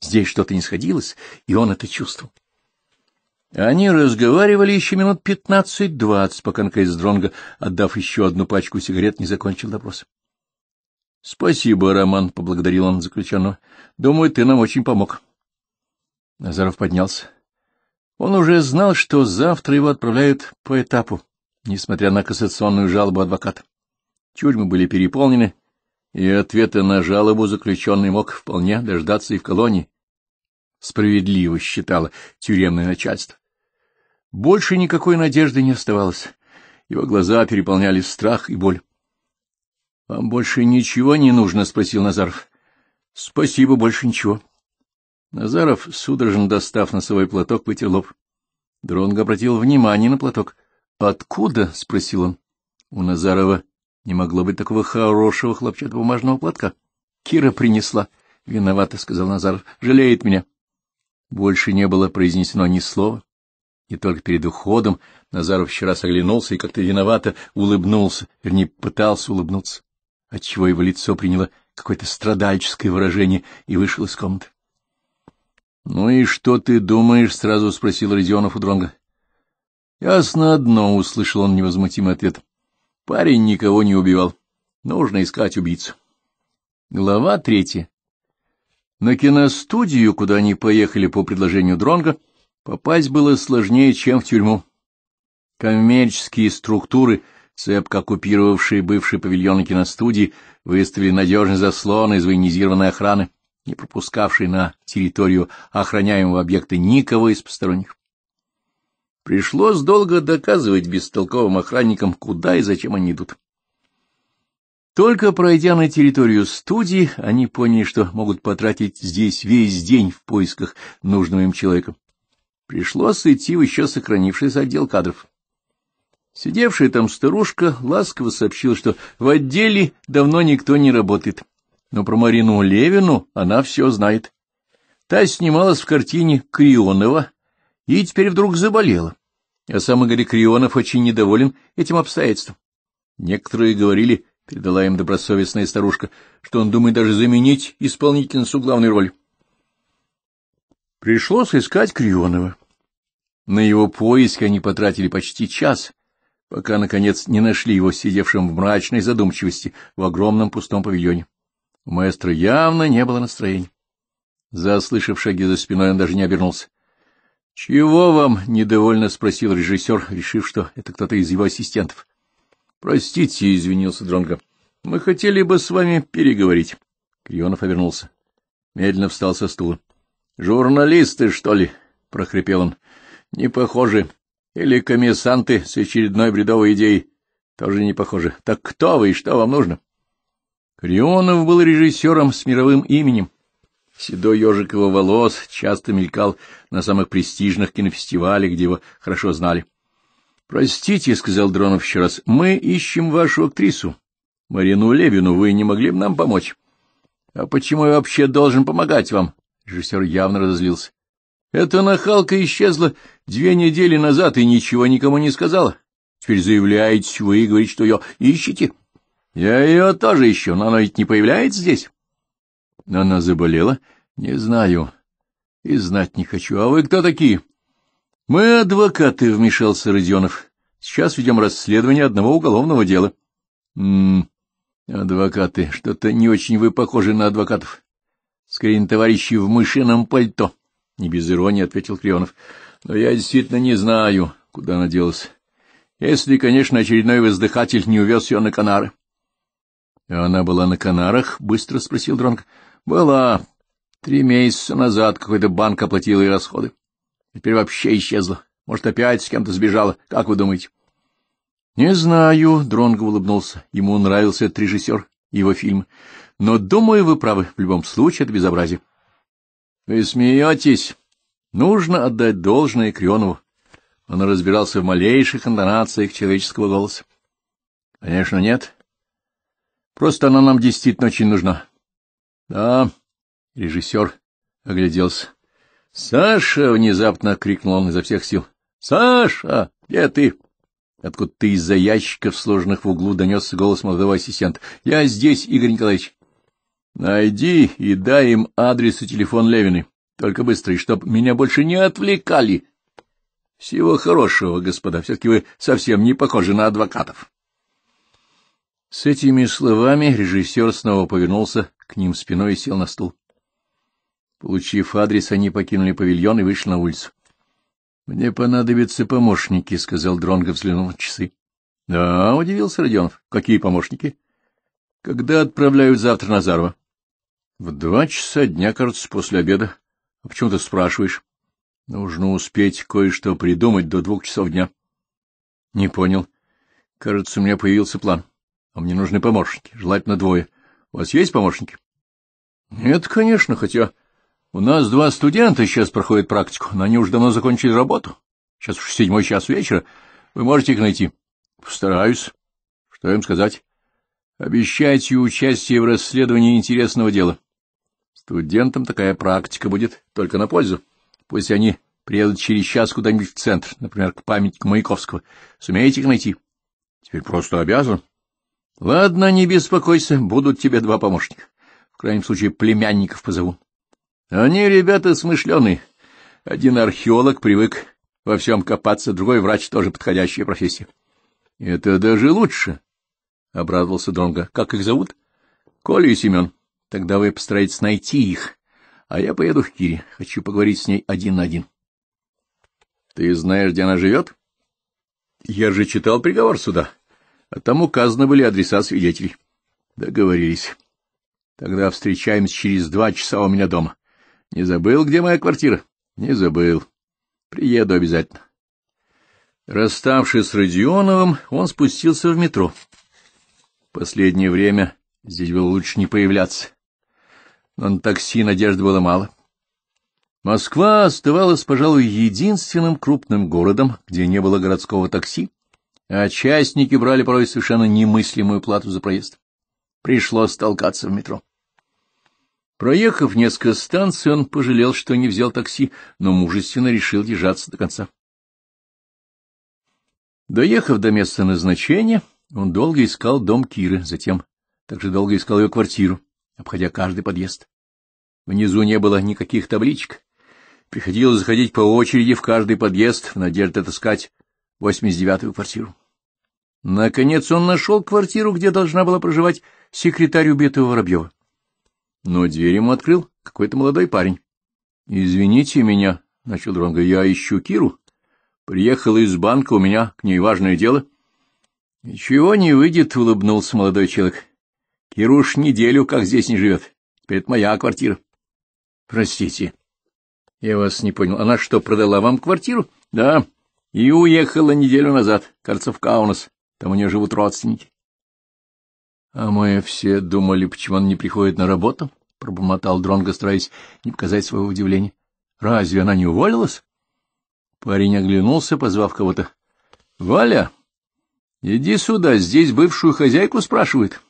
Здесь что-то не сходилось, и он это чувствовал. Они разговаривали еще минут пятнадцать-двадцать, пока наконец Дронга, отдав еще одну пачку сигарет, не закончил допрос. — Спасибо, Роман, — поблагодарил он заключенного. — Думаю, ты нам очень помог. — Назаров поднялся. Он уже знал, что завтра его отправляют по этапу, несмотря на кассационную жалобу адвоката. Тюрьмы были переполнены, и ответа на жалобу заключенный мог вполне дождаться и в колонии. Справедливо считало тюремное начальство. Больше никакой надежды не оставалось. Его глаза переполняли страх и боль. — Вам больше ничего не нужно? — спросил Назаров. — Спасибо, больше ничего. — Назаров, судорожно достав носовой платок, вытер лоб. Дронго обратил внимание на платок. «Откуда?» — спросил он. У Назарова не могло быть такого хорошего хлопчатобумажного платка. «Кира принесла». «Виновата», — сказал Назаров. «Жалеет меня». Больше не было произнесено ни слова. И только перед уходом Назаров вчера соглянулся и как-то виновато улыбнулся, вернее, пытался улыбнуться, отчего его лицо приняло какое-то страдальческое выражение и вышел из комнаты. — Ну и что ты думаешь? — сразу спросил Родионов у Дронга. Ясно одно, — услышал он невозмутимый ответ. — Парень никого не убивал. Нужно искать убийцу. Глава третья. На киностудию, куда они поехали по предложению Дронга, попасть было сложнее, чем в тюрьму. Коммерческие структуры, цепко оккупировавшие бывший павильон киностудии, выставили надежный заслон из военизированной охраны не пропускавший на территорию охраняемого объекта никого из посторонних. Пришлось долго доказывать бестолковым охранникам, куда и зачем они идут. Только пройдя на территорию студии, они поняли, что могут потратить здесь весь день в поисках нужного им человека. Пришлось идти в еще сохранившийся отдел кадров. Сидевшая там старушка ласково сообщила, что в отделе давно никто не работает но про Марину Левину она все знает. Та снималась в картине Крионова и теперь вдруг заболела. А сам Игорь Крионов очень недоволен этим обстоятельством. Некоторые говорили, передала им добросовестная старушка, что он думает даже заменить исполнительницу главной роли. Пришлось искать Крионова. На его поиск они потратили почти час, пока, наконец, не нашли его сидевшим в мрачной задумчивости в огромном пустом павильоне. У маэстро явно не было настроения. Заслышав шаги за спиной, он даже не обернулся. — Чего вам? — недовольно спросил режиссер, решив, что это кто-то из его ассистентов. — Простите, — извинился Дронго. — Мы хотели бы с вами переговорить. Крионов обернулся. Медленно встал со стула. — Журналисты, что ли? — прохрипел он. — Не похожи. Или коммерсанты с очередной бредовой идеей. Тоже не похожи. Так кто вы и что вам нужно? Крионов был режиссером с мировым именем. Седой ежик его волос часто мелькал на самых престижных кинофестивалях, где его хорошо знали. — Простите, — сказал Дронов еще раз, — мы ищем вашу актрису. Марину Левину вы не могли бы нам помочь? — А почему я вообще должен помогать вам? Режиссер явно разозлился. — Эта нахалка исчезла две недели назад и ничего никому не сказала. Теперь заявляете вы и говорите, что ее ищете. — я ее тоже ищу, но она ведь не появляется здесь. Она заболела? Не знаю. И знать не хочу. А вы кто такие? Мы адвокаты, вмешался Родионов. Сейчас ведем расследование одного уголовного дела. М м-м, адвокаты, что-то не очень вы похожи на адвокатов. Скорее, товарищи в мышином пальто. Не без иронии ответил Крионов. Но я действительно не знаю, куда она делась. Если, конечно, очередной воздыхатель не увез ее на Канары. — Она была на Канарах? — быстро спросил Дронг. Была. Три месяца назад какой-то банк оплатил ее расходы. Теперь вообще исчезла. Может, опять с кем-то сбежала. Как вы думаете? — Не знаю, — Дронго улыбнулся. Ему нравился этот режиссер, его фильм. — Но, думаю, вы правы. В любом случае, это безобразие. — Вы смеетесь? Нужно отдать должное Крионову. Он разбирался в малейших интонациях человеческого голоса. — Конечно, нет. — Просто она нам действительно очень нужна. — Да, режиссер огляделся. — Саша! — внезапно крикнул он изо всех сил. — Саша! Где ты? откуда ты из-за ящиков, сложенных в углу, донесся голос молодого ассистента. — Я здесь, Игорь Николаевич. — Найди и дай им адрес и телефон Левины. Только быстро, и чтоб меня больше не отвлекали. — Всего хорошего, господа. Все-таки вы совсем не похожи на адвокатов. С этими словами режиссер снова повернулся к ним спиной и сел на стул. Получив адрес, они покинули павильон и вышли на улицу. — Мне понадобятся помощники, — сказал Дронго, взглянув на часы. — Да, — удивился Родионов. — Какие помощники? — Когда отправляют завтра Назарова? — В два часа дня, кажется, после обеда. — А почему ты спрашиваешь? — Нужно успеть кое-что придумать до двух часов дня. — Не понял. Кажется, у меня появился план. — но а мне нужны помощники, желательно двое. У вас есть помощники? — Нет, конечно, хотя у нас два студента сейчас проходят практику, но они уже давно закончили работу. Сейчас уж седьмой час вечера, вы можете их найти. — Постараюсь. Что им сказать? — Обещайте участие в расследовании интересного дела. Студентам такая практика будет только на пользу. Пусть они приедут через час куда-нибудь в центр, например, к памятнику Маяковского. Сумеете их найти? — Теперь просто обязан. —— Ладно, не беспокойся, будут тебе два помощника. В крайнем случае, племянников позову. Они ребята смышленые. Один археолог привык во всем копаться, другой врач тоже подходящая профессия. — Это даже лучше, — обрадовался Дронга. Как их зовут? — Коля и Семен. Тогда вы постарайтесь найти их, а я поеду в Кире. Хочу поговорить с ней один на один. — Ты знаешь, где она живет? — Я же читал приговор суда. — а там указаны были адреса свидетелей. Договорились. Тогда встречаемся через два часа у меня дома. Не забыл, где моя квартира? Не забыл. Приеду обязательно. Расставшись с Родионовым, он спустился в метро. Последнее время здесь было лучше не появляться. Но на такси надежды было мало. Москва оставалась, пожалуй, единственным крупным городом, где не было городского такси, а частники брали порой совершенно немыслимую плату за проезд. Пришлось толкаться в метро. Проехав несколько станций, он пожалел, что не взял такси, но мужественно решил держаться до конца. Доехав до места назначения, он долго искал дом Киры, затем также долго искал ее квартиру, обходя каждый подъезд. Внизу не было никаких табличек. Приходилось заходить по очереди в каждый подъезд в надежде отыскать 89-ю квартиру. Наконец он нашел квартиру, где должна была проживать секретарь убитого Воробьева. Но дверь ему открыл какой-то молодой парень. — Извините меня, — начал Дронго, — я ищу Киру. Приехала из банка, у меня к ней важное дело. — Ничего не выйдет, — улыбнулся молодой человек. — Кира неделю как здесь не живет. Теперь это моя квартира. — Простите, я вас не понял. Она что, продала вам квартиру? — Да. — Да и уехала неделю назад, кажется, в Каунас. Там у нее живут родственники. — А мы все думали, почему она не приходит на работу? — пробормотал Дронго, стараясь не показать своего удивления. — Разве она не уволилась? Парень оглянулся, позвав кого-то. — Валя, иди сюда, здесь бывшую хозяйку спрашивают.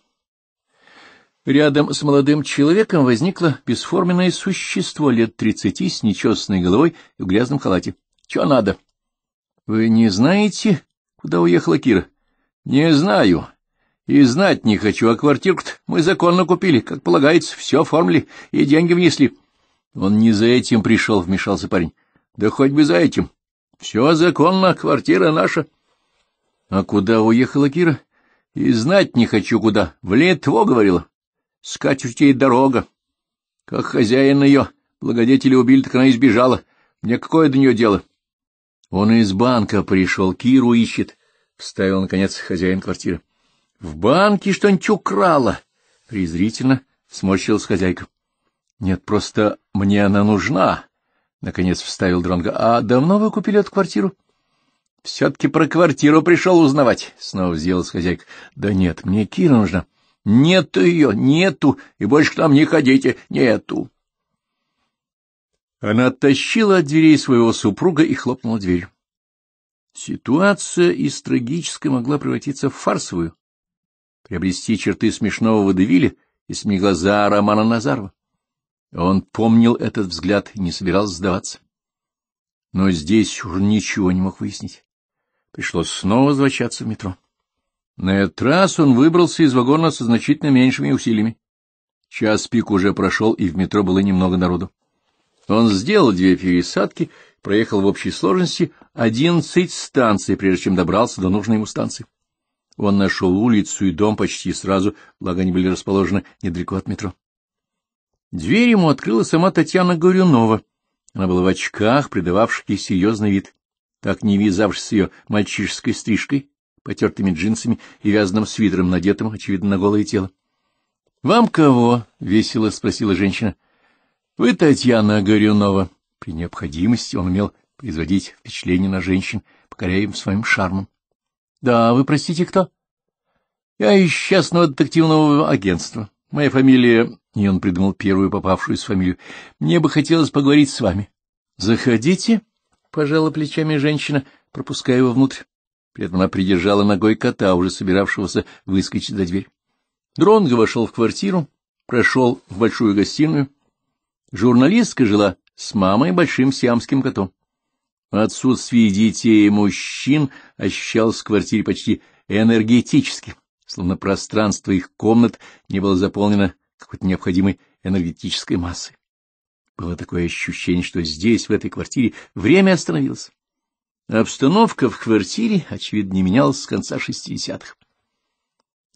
Рядом с молодым человеком возникло бесформенное существо лет тридцати с нечестной головой и в грязном халате. — Чего надо? —— Вы не знаете, куда уехала Кира? — Не знаю. И знать не хочу, а квартирку мы законно купили, как полагается, все оформили и деньги внесли. Он не за этим пришел, — вмешался парень. — Да хоть бы за этим. Все законно, квартира наша. — А куда уехала Кира? — И знать не хочу куда. В Литву, — говорила. — Скачуть ей дорога. Как хозяин ее, благодетели убили, так она избежала. Мне какое до нее дело? — он из банка пришел, Киру ищет, — вставил, наконец, хозяин квартиры. — В банке что-нибудь украла! — презрительно сморщилась хозяйка. — Нет, просто мне она нужна, — наконец вставил Дронго. — А давно вы купили эту квартиру? — Все-таки про квартиру пришел узнавать, — снова сделалась хозяйка. — Да нет, мне Кира нужна. — Нету ее, нету, и больше к нам не ходите, нету. Она оттащила от дверей своего супруга и хлопнула дверь. Ситуация из трагической могла превратиться в фарсовую, приобрести черты смешного водевиля, если не глаза Романа Назарова. Он помнил этот взгляд и не собирался сдаваться. Но здесь уже ничего не мог выяснить. Пришлось снова возвращаться в метро. На этот раз он выбрался из вагона со значительно меньшими усилиями. Час пик уже прошел, и в метро было немного народу. Он сделал две пересадки, проехал в общей сложности 11 станций, прежде чем добрался до нужной ему станции. Он нашел улицу и дом почти сразу, благо они были расположены недалеко от метро. Дверь ему открыла сама Татьяна Горюнова. Она была в очках, придававших ей серьезный вид, так не вязавшись с ее мальчишеской стрижкой, потертыми джинсами и вязаным свитером, надетым, очевидно, на голое тело. — Вам кого? — весело спросила женщина. Вы, Татьяна Горюнова. При необходимости он умел производить впечатление на женщин, покоряя им своим шармом. — Да, вы, простите, кто? — Я из частного детективного агентства. Моя фамилия... И он придумал первую попавшуюся фамилию. Мне бы хотелось поговорить с вами. — Заходите, — пожала плечами женщина, пропуская его внутрь. При этом она придержала ногой кота, уже собиравшегося выскочить за дверь. Дронго вошел в квартиру, прошел в большую гостиную, Журналистка жила с мамой и большим сиамским котом. Отсутствие детей и мужчин ощущалось в квартире почти энергетически, словно пространство их комнат не было заполнено какой-то необходимой энергетической массой. Было такое ощущение, что здесь, в этой квартире, время остановилось. Обстановка в квартире, очевидно, не менялась с конца шестидесятых.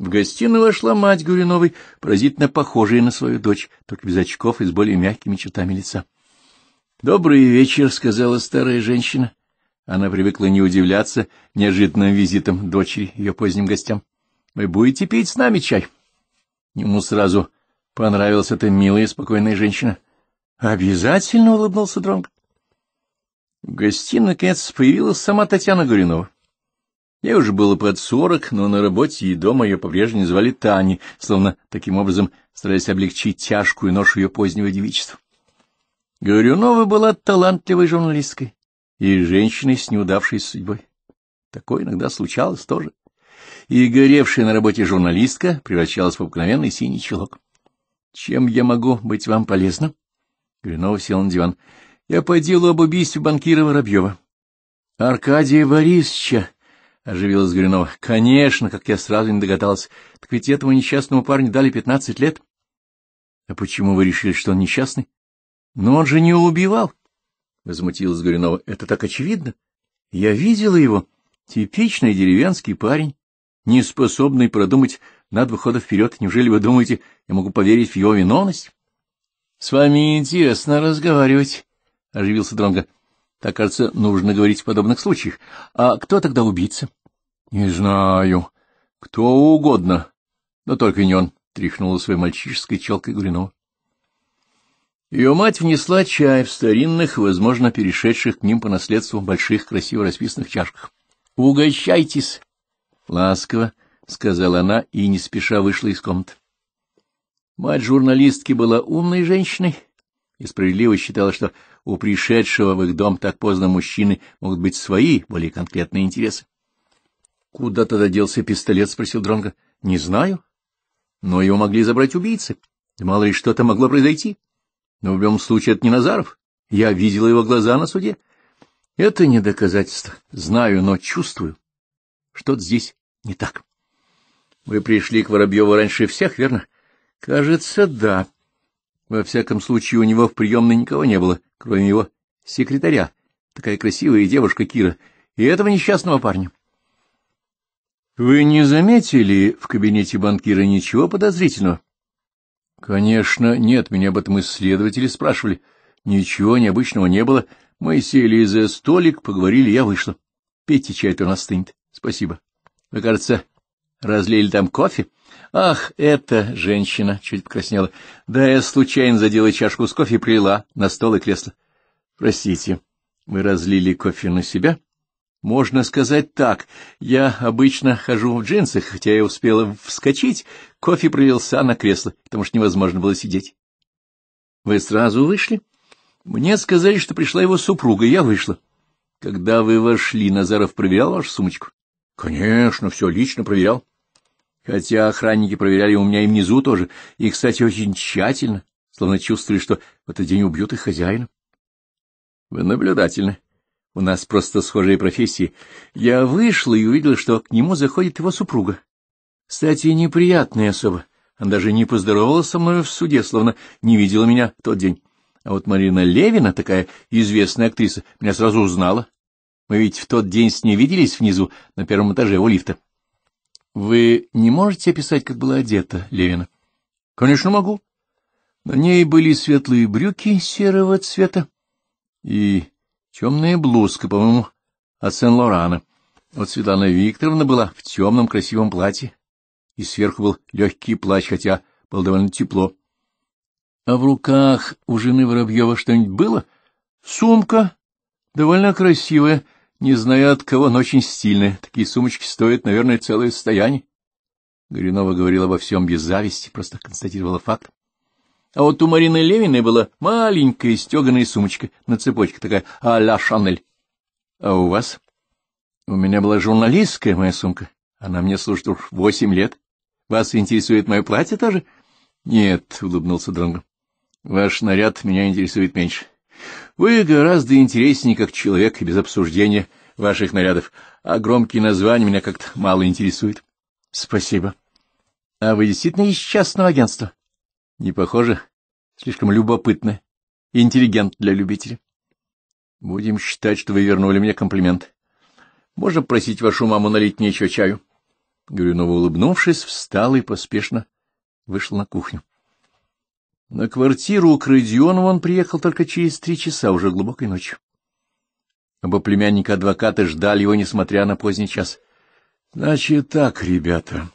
В гостиную вошла мать Гуриновой, поразительно похожая на свою дочь, только без очков и с более мягкими чертами лица. — Добрый вечер, — сказала старая женщина. Она привыкла не удивляться неожиданным визитом дочери, ее поздним гостям. — Вы будете пить с нами чай? Ему сразу понравилась эта милая и спокойная женщина. — Обязательно, — улыбнулся Дронг. В гостиной, наконец, появилась сама Татьяна Гуринова. Ей уже было под сорок, но на работе и дома ее по-прежнему звали Тани, словно таким образом стараясь облегчить тяжкую ношу ее позднего девичества. Горюнова была талантливой журналисткой и женщиной с неудавшей судьбой. Такое иногда случалось тоже. И горевшая на работе журналистка превращалась в обыкновенный синий чулок. — Чем я могу быть вам полезна? Горюнова сел на диван. — Я по делу об убийстве банкира Воробьева. — Аркадия Борисовича! — оживилась Горюнова. — Конечно, как я сразу не догадалась. Так ведь этому несчастному парню дали пятнадцать лет. — А почему вы решили, что он несчастный? — Но он же не убивал, — возмутилась Горюнова. — Это так очевидно. Я видела его. Типичный деревенский парень, неспособный продумать на два хода вперед. Неужели вы думаете, я могу поверить в его виновность? — С вами интересно разговаривать, — оживился Дронга. Так, кажется, нужно говорить в подобных случаях. А кто тогда убийца? — Не знаю. Кто угодно. Но только не он, — тряхнула своей мальчишеской челкой Гуринова. Ее мать внесла чай в старинных, возможно, перешедших к ним по наследству больших красиво расписанных чашках. — Угощайтесь! — ласково сказала она и не спеша вышла из комнаты. Мать журналистки была умной женщиной и справедливо считала, что у пришедшего в их дом так поздно мужчины могут быть свои, более конкретные интересы. — Куда тогда делся пистолет? — спросил Дронго. — Не знаю. Но его могли забрать убийцы. Да мало ли что-то могло произойти. Но в любом случае это не Назаров. Я видел его глаза на суде. Это не доказательство. Знаю, но чувствую. Что-то здесь не так. Вы пришли к Воробьеву раньше всех, верно? Кажется, да. Во всяком случае, у него в приемной никого не было, кроме его секретаря, такая красивая девушка Кира, и этого несчастного парня. Вы не заметили в кабинете банкира ничего подозрительного? Конечно, нет, меня об этом исследователи спрашивали. Ничего необычного не было. Мы сели за столик, поговорили, я вышла. Пейте чай, то он остынет. Спасибо. Вы, кажется, разлили там кофе? Ах, эта женщина! — чуть покраснела. — Да я случайно задела чашку с кофе и прилила на стол и кресло. — Простите, мы разлили кофе на себя? — Можно сказать так. Я обычно хожу в джинсах, хотя я успела вскочить. Кофе пролился на кресло, потому что невозможно было сидеть. — Вы сразу вышли? — Мне сказали, что пришла его супруга, и я вышла. — Когда вы вошли, Назаров проверял вашу сумочку? — Конечно, все лично проверял. Хотя охранники проверяли у меня и внизу тоже, и, кстати, очень тщательно, словно чувствовали, что в этот день убьют их хозяина. Вы наблюдательны. У нас просто схожие профессии. Я вышла и увидела, что к нему заходит его супруга. Кстати, неприятная особа. Она даже не поздоровалась со мной в суде, словно не видела меня в тот день. А вот Марина Левина, такая известная актриса, меня сразу узнала. Мы ведь в тот день с ней виделись внизу, на первом этаже у лифта. Вы не можете описать, как была одета Левина? — Конечно, могу. На ней были светлые брюки серого цвета и темная блузка, по-моему, от Сен-Лорана. Вот Светлана Викторовна была в темном красивом платье, и сверху был легкий плащ, хотя было довольно тепло. — А в руках у жены Воробьева что-нибудь было? — Сумка, довольно красивая, — не знаю от кого, но очень стильная. Такие сумочки стоят, наверное, целое состояние. Горюнова говорила обо всем без зависти, просто констатировала факт. А вот у Марины Левиной была маленькая стеганая сумочка на цепочке, такая а-ля Шанель. А у вас? У меня была журналистская моя сумка. Она мне служит уж восемь лет. Вас интересует мое платье тоже? Нет, — улыбнулся Дронго. Ваш наряд меня интересует меньше. Вы гораздо интереснее как человек без обсуждения ваших нарядов, а громкие названия меня как-то мало интересуют. — Спасибо. — А вы действительно из частного агентства? — Не похоже. Слишком любопытно. Интеллигент для любителя. — Будем считать, что вы вернули мне комплимент. — Можно просить вашу маму налить мне еще чаю? Горюнова, улыбнувшись, встала и поспешно вышла на кухню. На квартиру к Родионову он приехал только через три часа, уже глубокой ночью. Оба племянника адвоката ждали его, несмотря на поздний час. — Значит так, ребята,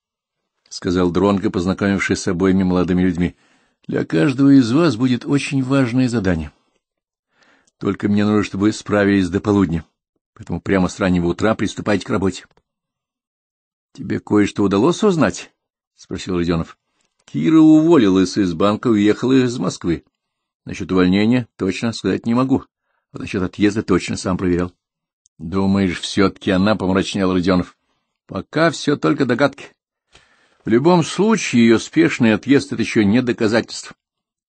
— сказал Дронко, познакомившись с обоими молодыми людьми, — для каждого из вас будет очень важное задание. Только мне нужно, чтобы справились до полудня, поэтому прямо с раннего утра приступайте к работе. — Тебе кое-что удалось узнать? — спросил Родионов. — Кира уволилась из банка и уехала из Москвы. Насчет увольнения точно сказать не могу, а насчет отъезда точно сам проверял. — Думаешь, все-таки она, — помрачнел Родионов. — Пока все только догадки. В любом случае, ее спешный отъезд — это еще не доказательство.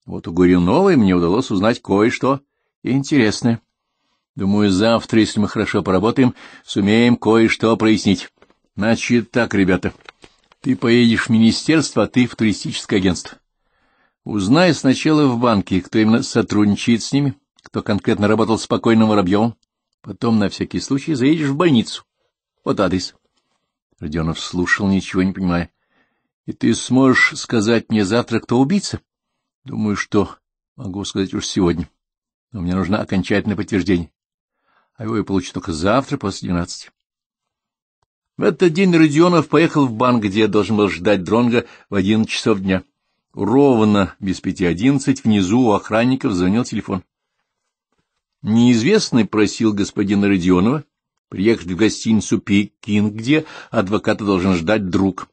Вот у Горюновой мне удалось узнать кое-что интересное. Думаю, завтра, если мы хорошо поработаем, сумеем кое-что прояснить. Значит так, ребята... Ты поедешь в министерство, а ты в туристическое агентство. Узнай сначала в банке, кто именно сотрудничает с ними, кто конкретно работал с покойным Воробьевым. Потом на всякий случай заедешь в больницу. Вот адрес. Родионов слушал, ничего не понимая. — И ты сможешь сказать мне завтра, кто убийца? — Думаю, что могу сказать уж сегодня. Но мне нужно окончательное подтверждение. А его я получу только завтра после двенадцати. В этот день Родионов поехал в банк, где должен был ждать Дронга в одиннадцать часов дня. Ровно без пяти одиннадцать внизу у охранников звонил телефон. Неизвестный просил господина Родионова приехать в гостиницу Пекин, где адвоката должен ждать друг.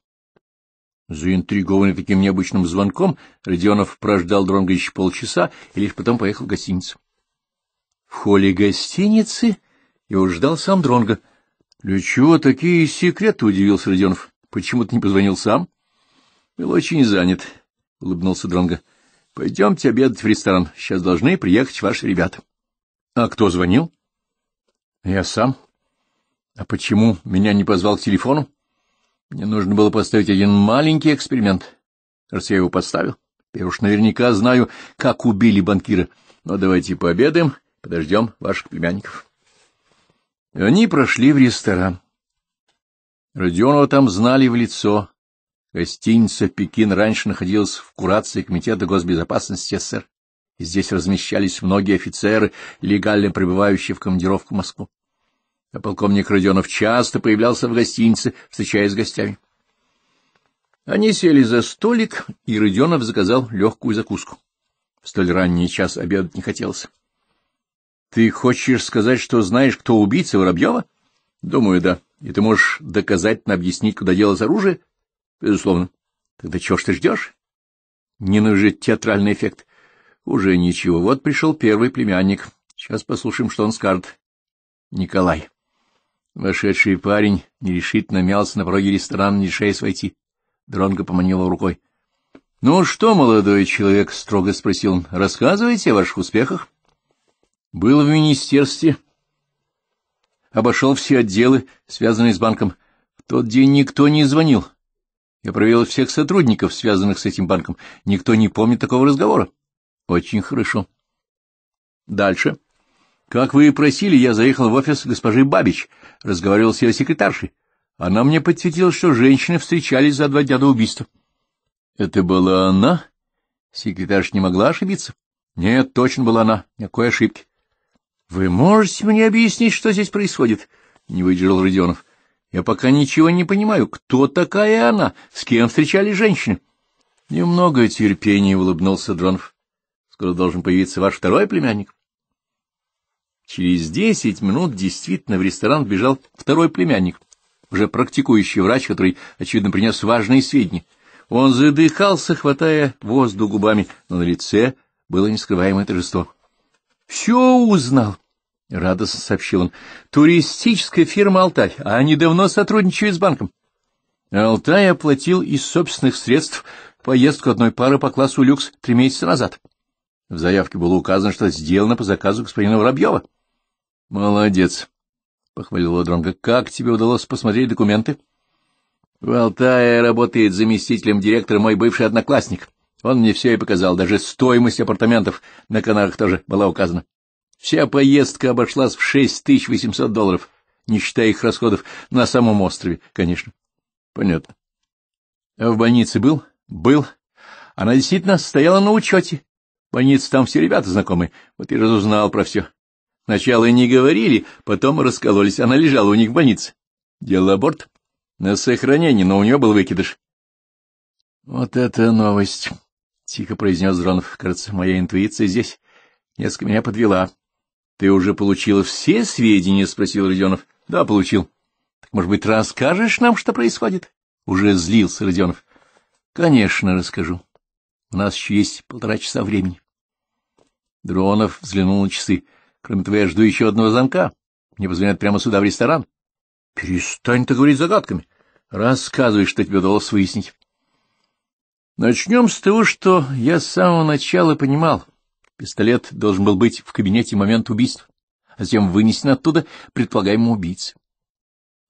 Заинтригованный таким необычным звонком, Родионов прождал Дронга еще полчаса и лишь потом поехал в гостиницу. В холле гостиницы его ждал сам Дронга — для чего такие секреты? — удивился Родионов. — Почему ты не позвонил сам? — Был очень занят, — улыбнулся Дронго. — Пойдемте обедать в ресторан. Сейчас должны приехать ваши ребята. — А кто звонил? — Я сам. — А почему меня не позвал к телефону? — Мне нужно было поставить один маленький эксперимент. Раз я его поставил, я уж наверняка знаю, как убили банкира. Но давайте пообедаем, подождем ваших племянников. — они прошли в ресторан. Родионова там знали в лицо. Гостиница «Пекин» раньше находилась в курации Комитета госбезопасности СССР. И здесь размещались многие офицеры, легально пребывающие в командировку в Москву. А полковник Родионов часто появлялся в гостинице, встречаясь с гостями. Они сели за столик, и Родионов заказал легкую закуску. В столь ранний час обедать не хотелось. Ты хочешь сказать, что знаешь, кто убийца Воробьева? Думаю, да. И ты можешь доказать, объяснить, куда делось оружие? Безусловно. Тогда чего ж ты ждешь? Не нужен театральный эффект. Уже ничего. Вот пришел первый племянник. Сейчас послушаем, что он скажет. Николай. Вошедший парень нерешительно мялся на пороге ресторана, не решаясь войти. Дронго поманил рукой. — Ну что, молодой человек, — строго спросил он, — рассказывайте о ваших успехах. Был в министерстве. Обошел все отделы, связанные с банком. В тот день никто не звонил. Я проверил всех сотрудников, связанных с этим банком. Никто не помнит такого разговора. Очень хорошо. Дальше. Как вы и просили, я заехал в офис госпожи Бабич, разговаривал с ее секретаршей. Она мне подтвердила, что женщины встречались за два дня до убийства. — Это была она? Секретарша не могла ошибиться? — Нет, точно была она. Никакой ошибки. Вы можете мне объяснить, что здесь происходит? Не выдержал Родионов. Я пока ничего не понимаю. Кто такая она? С кем встречали женщины? Немного терпения, улыбнулся Дронов. Скоро должен появиться ваш второй племянник. Через десять минут действительно в ресторан бежал второй племянник, уже практикующий врач, который, очевидно, принес важные сведения. Он задыхался, хватая воздух губами, но на лице было нескрываемое торжество. — Все узнал, — радостно сообщил он. — Туристическая фирма «Алтай», а они давно сотрудничают с банком. «Алтай» оплатил из собственных средств поездку одной пары по классу «Люкс» три месяца назад. В заявке было указано, что сделано по заказу господина Воробьева. — Молодец, — похвалил Ладронга. — Как тебе удалось посмотреть документы? — В «Алтае» работает заместителем директора мой бывший одноклассник. Он мне все и показал, даже стоимость апартаментов на Канарах тоже была указана. Вся поездка обошлась в 6800 долларов, не считая их расходов на самом острове, конечно. Понятно. А в больнице был? Был. Она действительно стояла на учете. В больнице там все ребята знакомые. Вот я разузнал про все. Сначала и не говорили, потом раскололись. Она лежала у них в больнице. Делала аборт. На сохранение, но у нее был выкидыш. — Вот это новость! — тихо произнес Дронов. — Кажется, моя интуиция здесь несколько меня подвела. — Ты уже получил все сведения? — спросил Родионов. — Да, получил. — Так, может быть, расскажешь нам, что происходит? Уже злился Родионов. — Конечно, расскажу. У нас еще есть полтора часа времени. Дронов взглянул на часы. — Кроме того, я жду еще одного замка. Мне позвонят прямо сюда, в ресторан. — Перестань ты говорить загадками. Рассказывай, что тебе удалось выяснить. Начнем с того, что я с самого начала понимал. Пистолет должен был быть в кабинете в момент убийства, а затем вынесен оттуда предполагаемому убийце.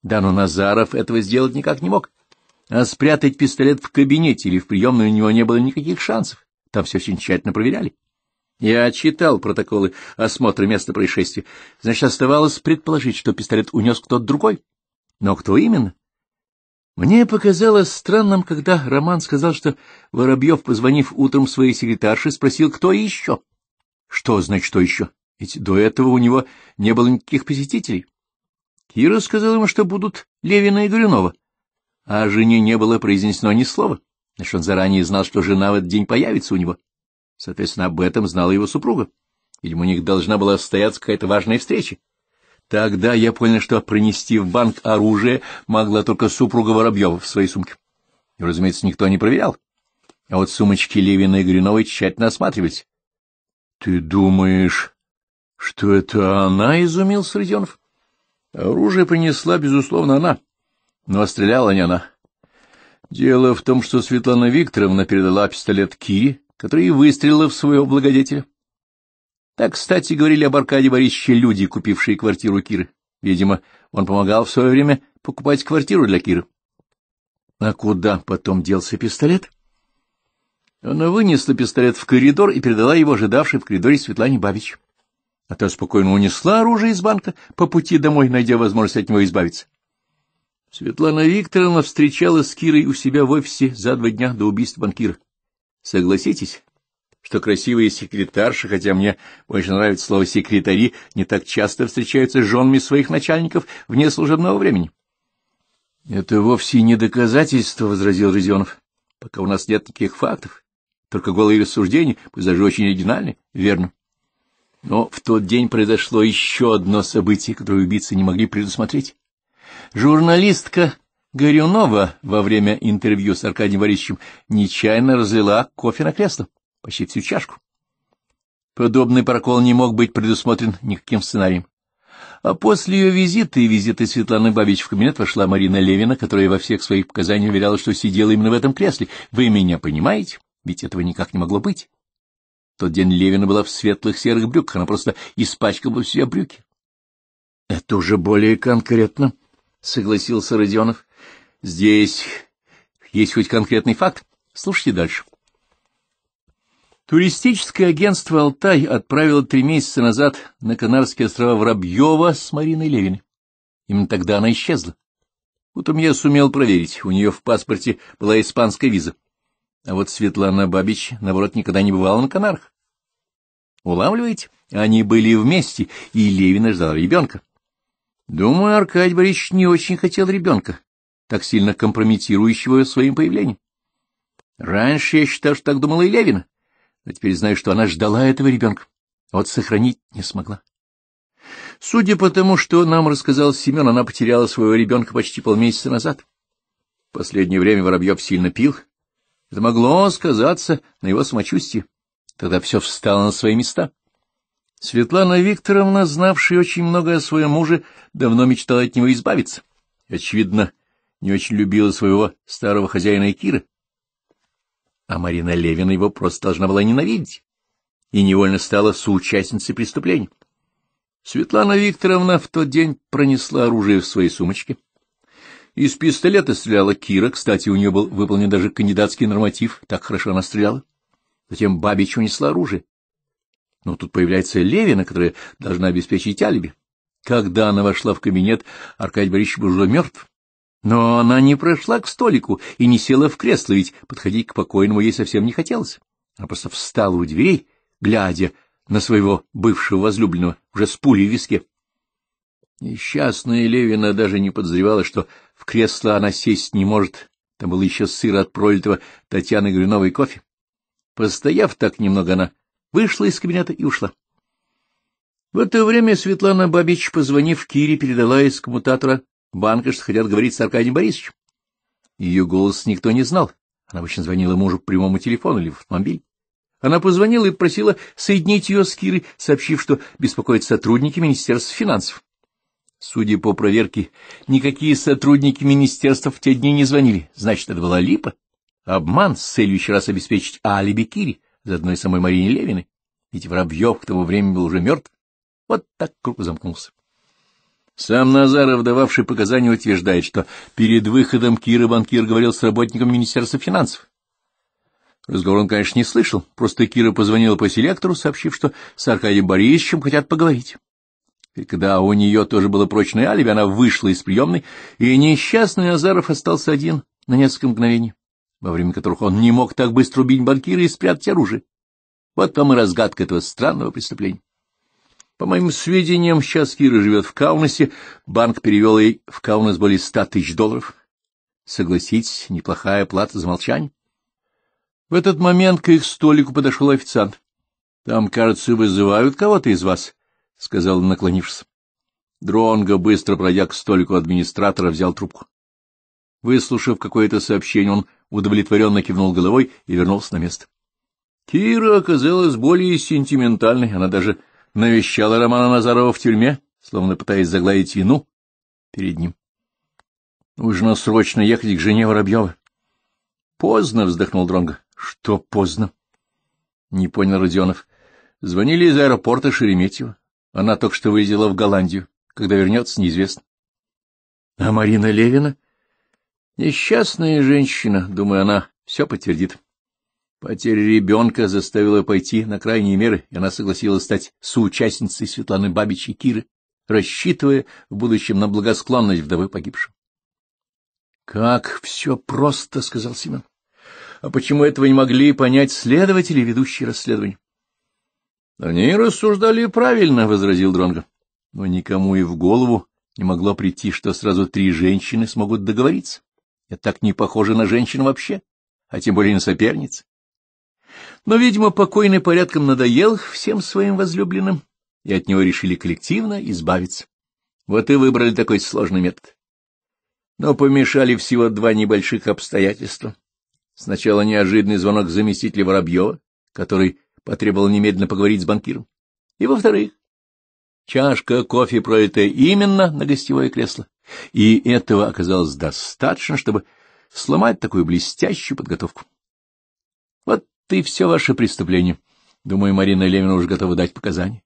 Дану Назаров этого сделать никак не мог. А спрятать пистолет в кабинете или в приемной у него не было никаких шансов. Там все очень тщательно проверяли. Я читал протоколы осмотра места происшествия. Значит, оставалось предположить, что пистолет унес кто-то другой. Но кто именно? Мне показалось странным, когда Роман сказал, что Воробьев, позвонив утром своей секретарше, спросил, кто еще. Что значит, что еще? Ведь до этого у него не было никаких посетителей. Кира сказала ему, что будут Левина и Горюнова. А жене не было произнесено ни слова. Значит, он заранее знал, что жена в этот день появится у него. Соответственно, об этом знала его супруга. Видимо, у них должна была состояться какая-то важная встреча. Тогда я понял, что принести в банк оружие могла только супруга Воробьева в своей сумке. И, разумеется, никто не проверял. А вот сумочки Левина и Гриновой тщательно осматривались. Ты думаешь, что это она, — изумил Родионов? Оружие принесла, безусловно, она, но стреляла не она. Дело в том, что Светлана Викторовна передала пистолет Кире, который выстрелила в своего благодетеля. Так, кстати, говорили об Аркаде Борисовиче люди, купившие квартиру Киры. Видимо, он помогал в свое время покупать квартиру для Киры. А куда потом делся пистолет? — она вынесла пистолет в коридор и передала его ожидавшей в коридоре Светлане Бабич. А та спокойно унесла оружие из банка по пути домой, найдя возможность от него избавиться. Светлана Викторовна встречала с Кирой у себя в офисе за два дня до убийства банкира. Согласитесь, что красивые секретарши, хотя мне очень нравится слово «секретари», не так часто встречаются с женами своих начальников вне служебного времени. — Это вовсе не доказательство, — возразил Резионов, — пока у нас нет никаких фактов. Только голые рассуждения, пусть даже очень оригинальны, верно. Но в тот день произошло еще одно событие, которое убийцы не могли предусмотреть. Журналистка Горюнова во время интервью с Аркадием Борисовичем нечаянно разлила кофе на кресло, почти всю чашку. Подобный прокол не мог быть предусмотрен никаким сценарием. А после ее визита и визита Светланы Бабич в кабинет вошла Марина Левина, которая во всех своих показаниях уверяла, что сидела именно в этом кресле. Вы меня понимаете? — ведь этого никак не могло быть. В тот день Левина была в светлых серых брюках, она просто испачкала все брюки. — Это уже более конкретно, — согласился Родионов. — Здесь есть хоть конкретный факт. Слушайте дальше. Туристическое агентство «Алтай» отправило три месяца назад на Канарские острова Воробьева с Мариной Левиной. Именно тогда она исчезла. Утром я сумел проверить, у нее в паспорте была испанская виза. А вот Светлана Бабич, наоборот, никогда не бывала на Канарах. Улавливаете? Они были вместе, и Левина ждала ребенка. Думаю, Аркадий Борисович не очень хотел ребенка, так сильно компрометирующего своим появлением. Раньше я считал, что так думала и Левина, а теперь знаю, что она ждала этого ребенка, а вот сохранить не смогла. Судя по тому, что нам рассказал Семен, она потеряла своего ребенка почти полмесяца назад. В последнее время Воробьев сильно пил, это могло сказаться на его самочувствии. Тогда все встало на свои места. Светлана Викторовна, знавшая очень много о своем муже, давно мечтала от него избавиться. Очевидно, не очень любила своего старого хозяина Кира. А Марина Левина его просто должна была ненавидеть и невольно стала соучастницей преступления. Светлана Викторовна в тот день пронесла оружие в своей сумочке из пистолета стреляла Кира, кстати, у нее был выполнен даже кандидатский норматив, так хорошо она стреляла. Затем Бабич унесла оружие. Но тут появляется Левина, которая должна обеспечить алиби. Когда она вошла в кабинет, Аркадий Борисович был уже мертв. Но она не прошла к столику и не села в кресло, ведь подходить к покойному ей совсем не хотелось. Она просто встала у дверей, глядя на своего бывшего возлюбленного, уже с пулей в виске. Несчастная Левина даже не подозревала, что в кресло она сесть не может, там был еще сыр от пролитого Татьяны Гриновой кофе. Постояв так немного, она вышла из кабинета и ушла. В это время Светлана Бабич, позвонив Кире, передала из коммутатора банка, что хотят говорить с Аркадием Борисовичем. Ее голос никто не знал. Она обычно звонила мужу по прямому телефону или в автомобиль. Она позвонила и просила соединить ее с Кирой, сообщив, что беспокоит сотрудники Министерства финансов. Судя по проверке, никакие сотрудники министерства в те дни не звонили. Значит, это была липа. Обман с целью еще раз обеспечить алиби Кири, заодно и самой Марине Левиной. Ведь Воробьев к тому времени был уже мертв. Вот так круг замкнулся. Сам Назаров, дававший показания, утверждает, что перед выходом Кира банкир говорил с работником Министерства финансов. Разговор он, конечно, не слышал, просто Кира позвонила по селектору, сообщив, что с Аркадием Борисовичем хотят поговорить. И когда у нее тоже было прочное алиби, она вышла из приемной, и несчастный Азаров остался один на несколько мгновений, во время которых он не мог так быстро убить банкира и спрятать оружие. Вот вам и разгадка этого странного преступления. По моим сведениям, сейчас Кира живет в Каунасе, банк перевел ей в Каунас более ста тысяч долларов. Согласитесь, неплохая плата за молчание. В этот момент к их столику подошел официант. — Там, кажется, вызывают кого-то из вас. — сказал он, наклонившись. Дронго, быстро пройдя к столику администратора, взял трубку. Выслушав какое-то сообщение, он удовлетворенно кивнул головой и вернулся на место. Кира оказалась более сентиментальной. Она даже навещала Романа Назарова в тюрьме, словно пытаясь загладить вину перед ним. Нужно срочно ехать к жене Воробьева. — Поздно, — вздохнул Дронго. — Что поздно? — не понял Родионов. — Звонили из аэропорта Шереметьево. Она только что выездила в Голландию. Когда вернется, неизвестно. А Марина Левина? Несчастная женщина, думаю, она все подтвердит. Потеря ребенка заставила пойти на крайние меры, и она согласилась стать соучастницей Светланы Бабич и Киры, рассчитывая в будущем на благосклонность вдовы погибшего. — Как все просто, — сказал Семен. — А почему этого не могли понять следователи, ведущие расследование? Они рассуждали правильно, — возразил Дронго. Но никому и в голову не могло прийти, что сразу три женщины смогут договориться. Это так не похоже на женщин вообще, а тем более на соперниц. Но, видимо, покойный порядком надоел всем своим возлюбленным, и от него решили коллективно избавиться. Вот и выбрали такой сложный метод. Но помешали всего два небольших обстоятельства. Сначала неожиданный звонок заместителя Воробьева, который Потребовал немедленно поговорить с банкиром. И, во-вторых, чашка кофе, пролитая именно на гостевое кресло. И этого оказалось достаточно, чтобы сломать такую блестящую подготовку. Вот ты все ваше преступление. Думаю, Марина Левина уже готова дать показания.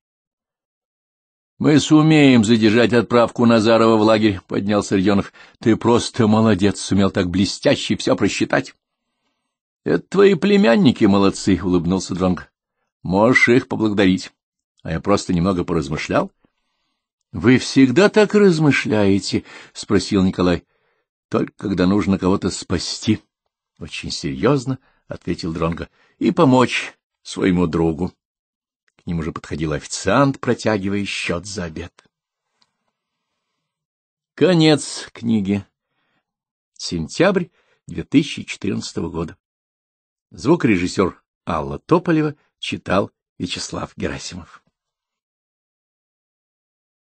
— Мы сумеем задержать отправку Назарова в лагерь, — поднялся Родионов. — Ты просто молодец, сумел так блестяще все просчитать. — Это твои племянники молодцы, — улыбнулся Дронко. Можешь их поблагодарить. А я просто немного поразмышлял. — Вы всегда так размышляете? — спросил Николай. — Только когда нужно кого-то спасти. — Очень серьезно, — ответил Дронго, — и помочь своему другу. К ним уже подходил официант, протягивая счет за обед. Конец книги. Сентябрь 2014 года. Звукорежиссер Алла Тополева — читал Вячеслав Герасимов.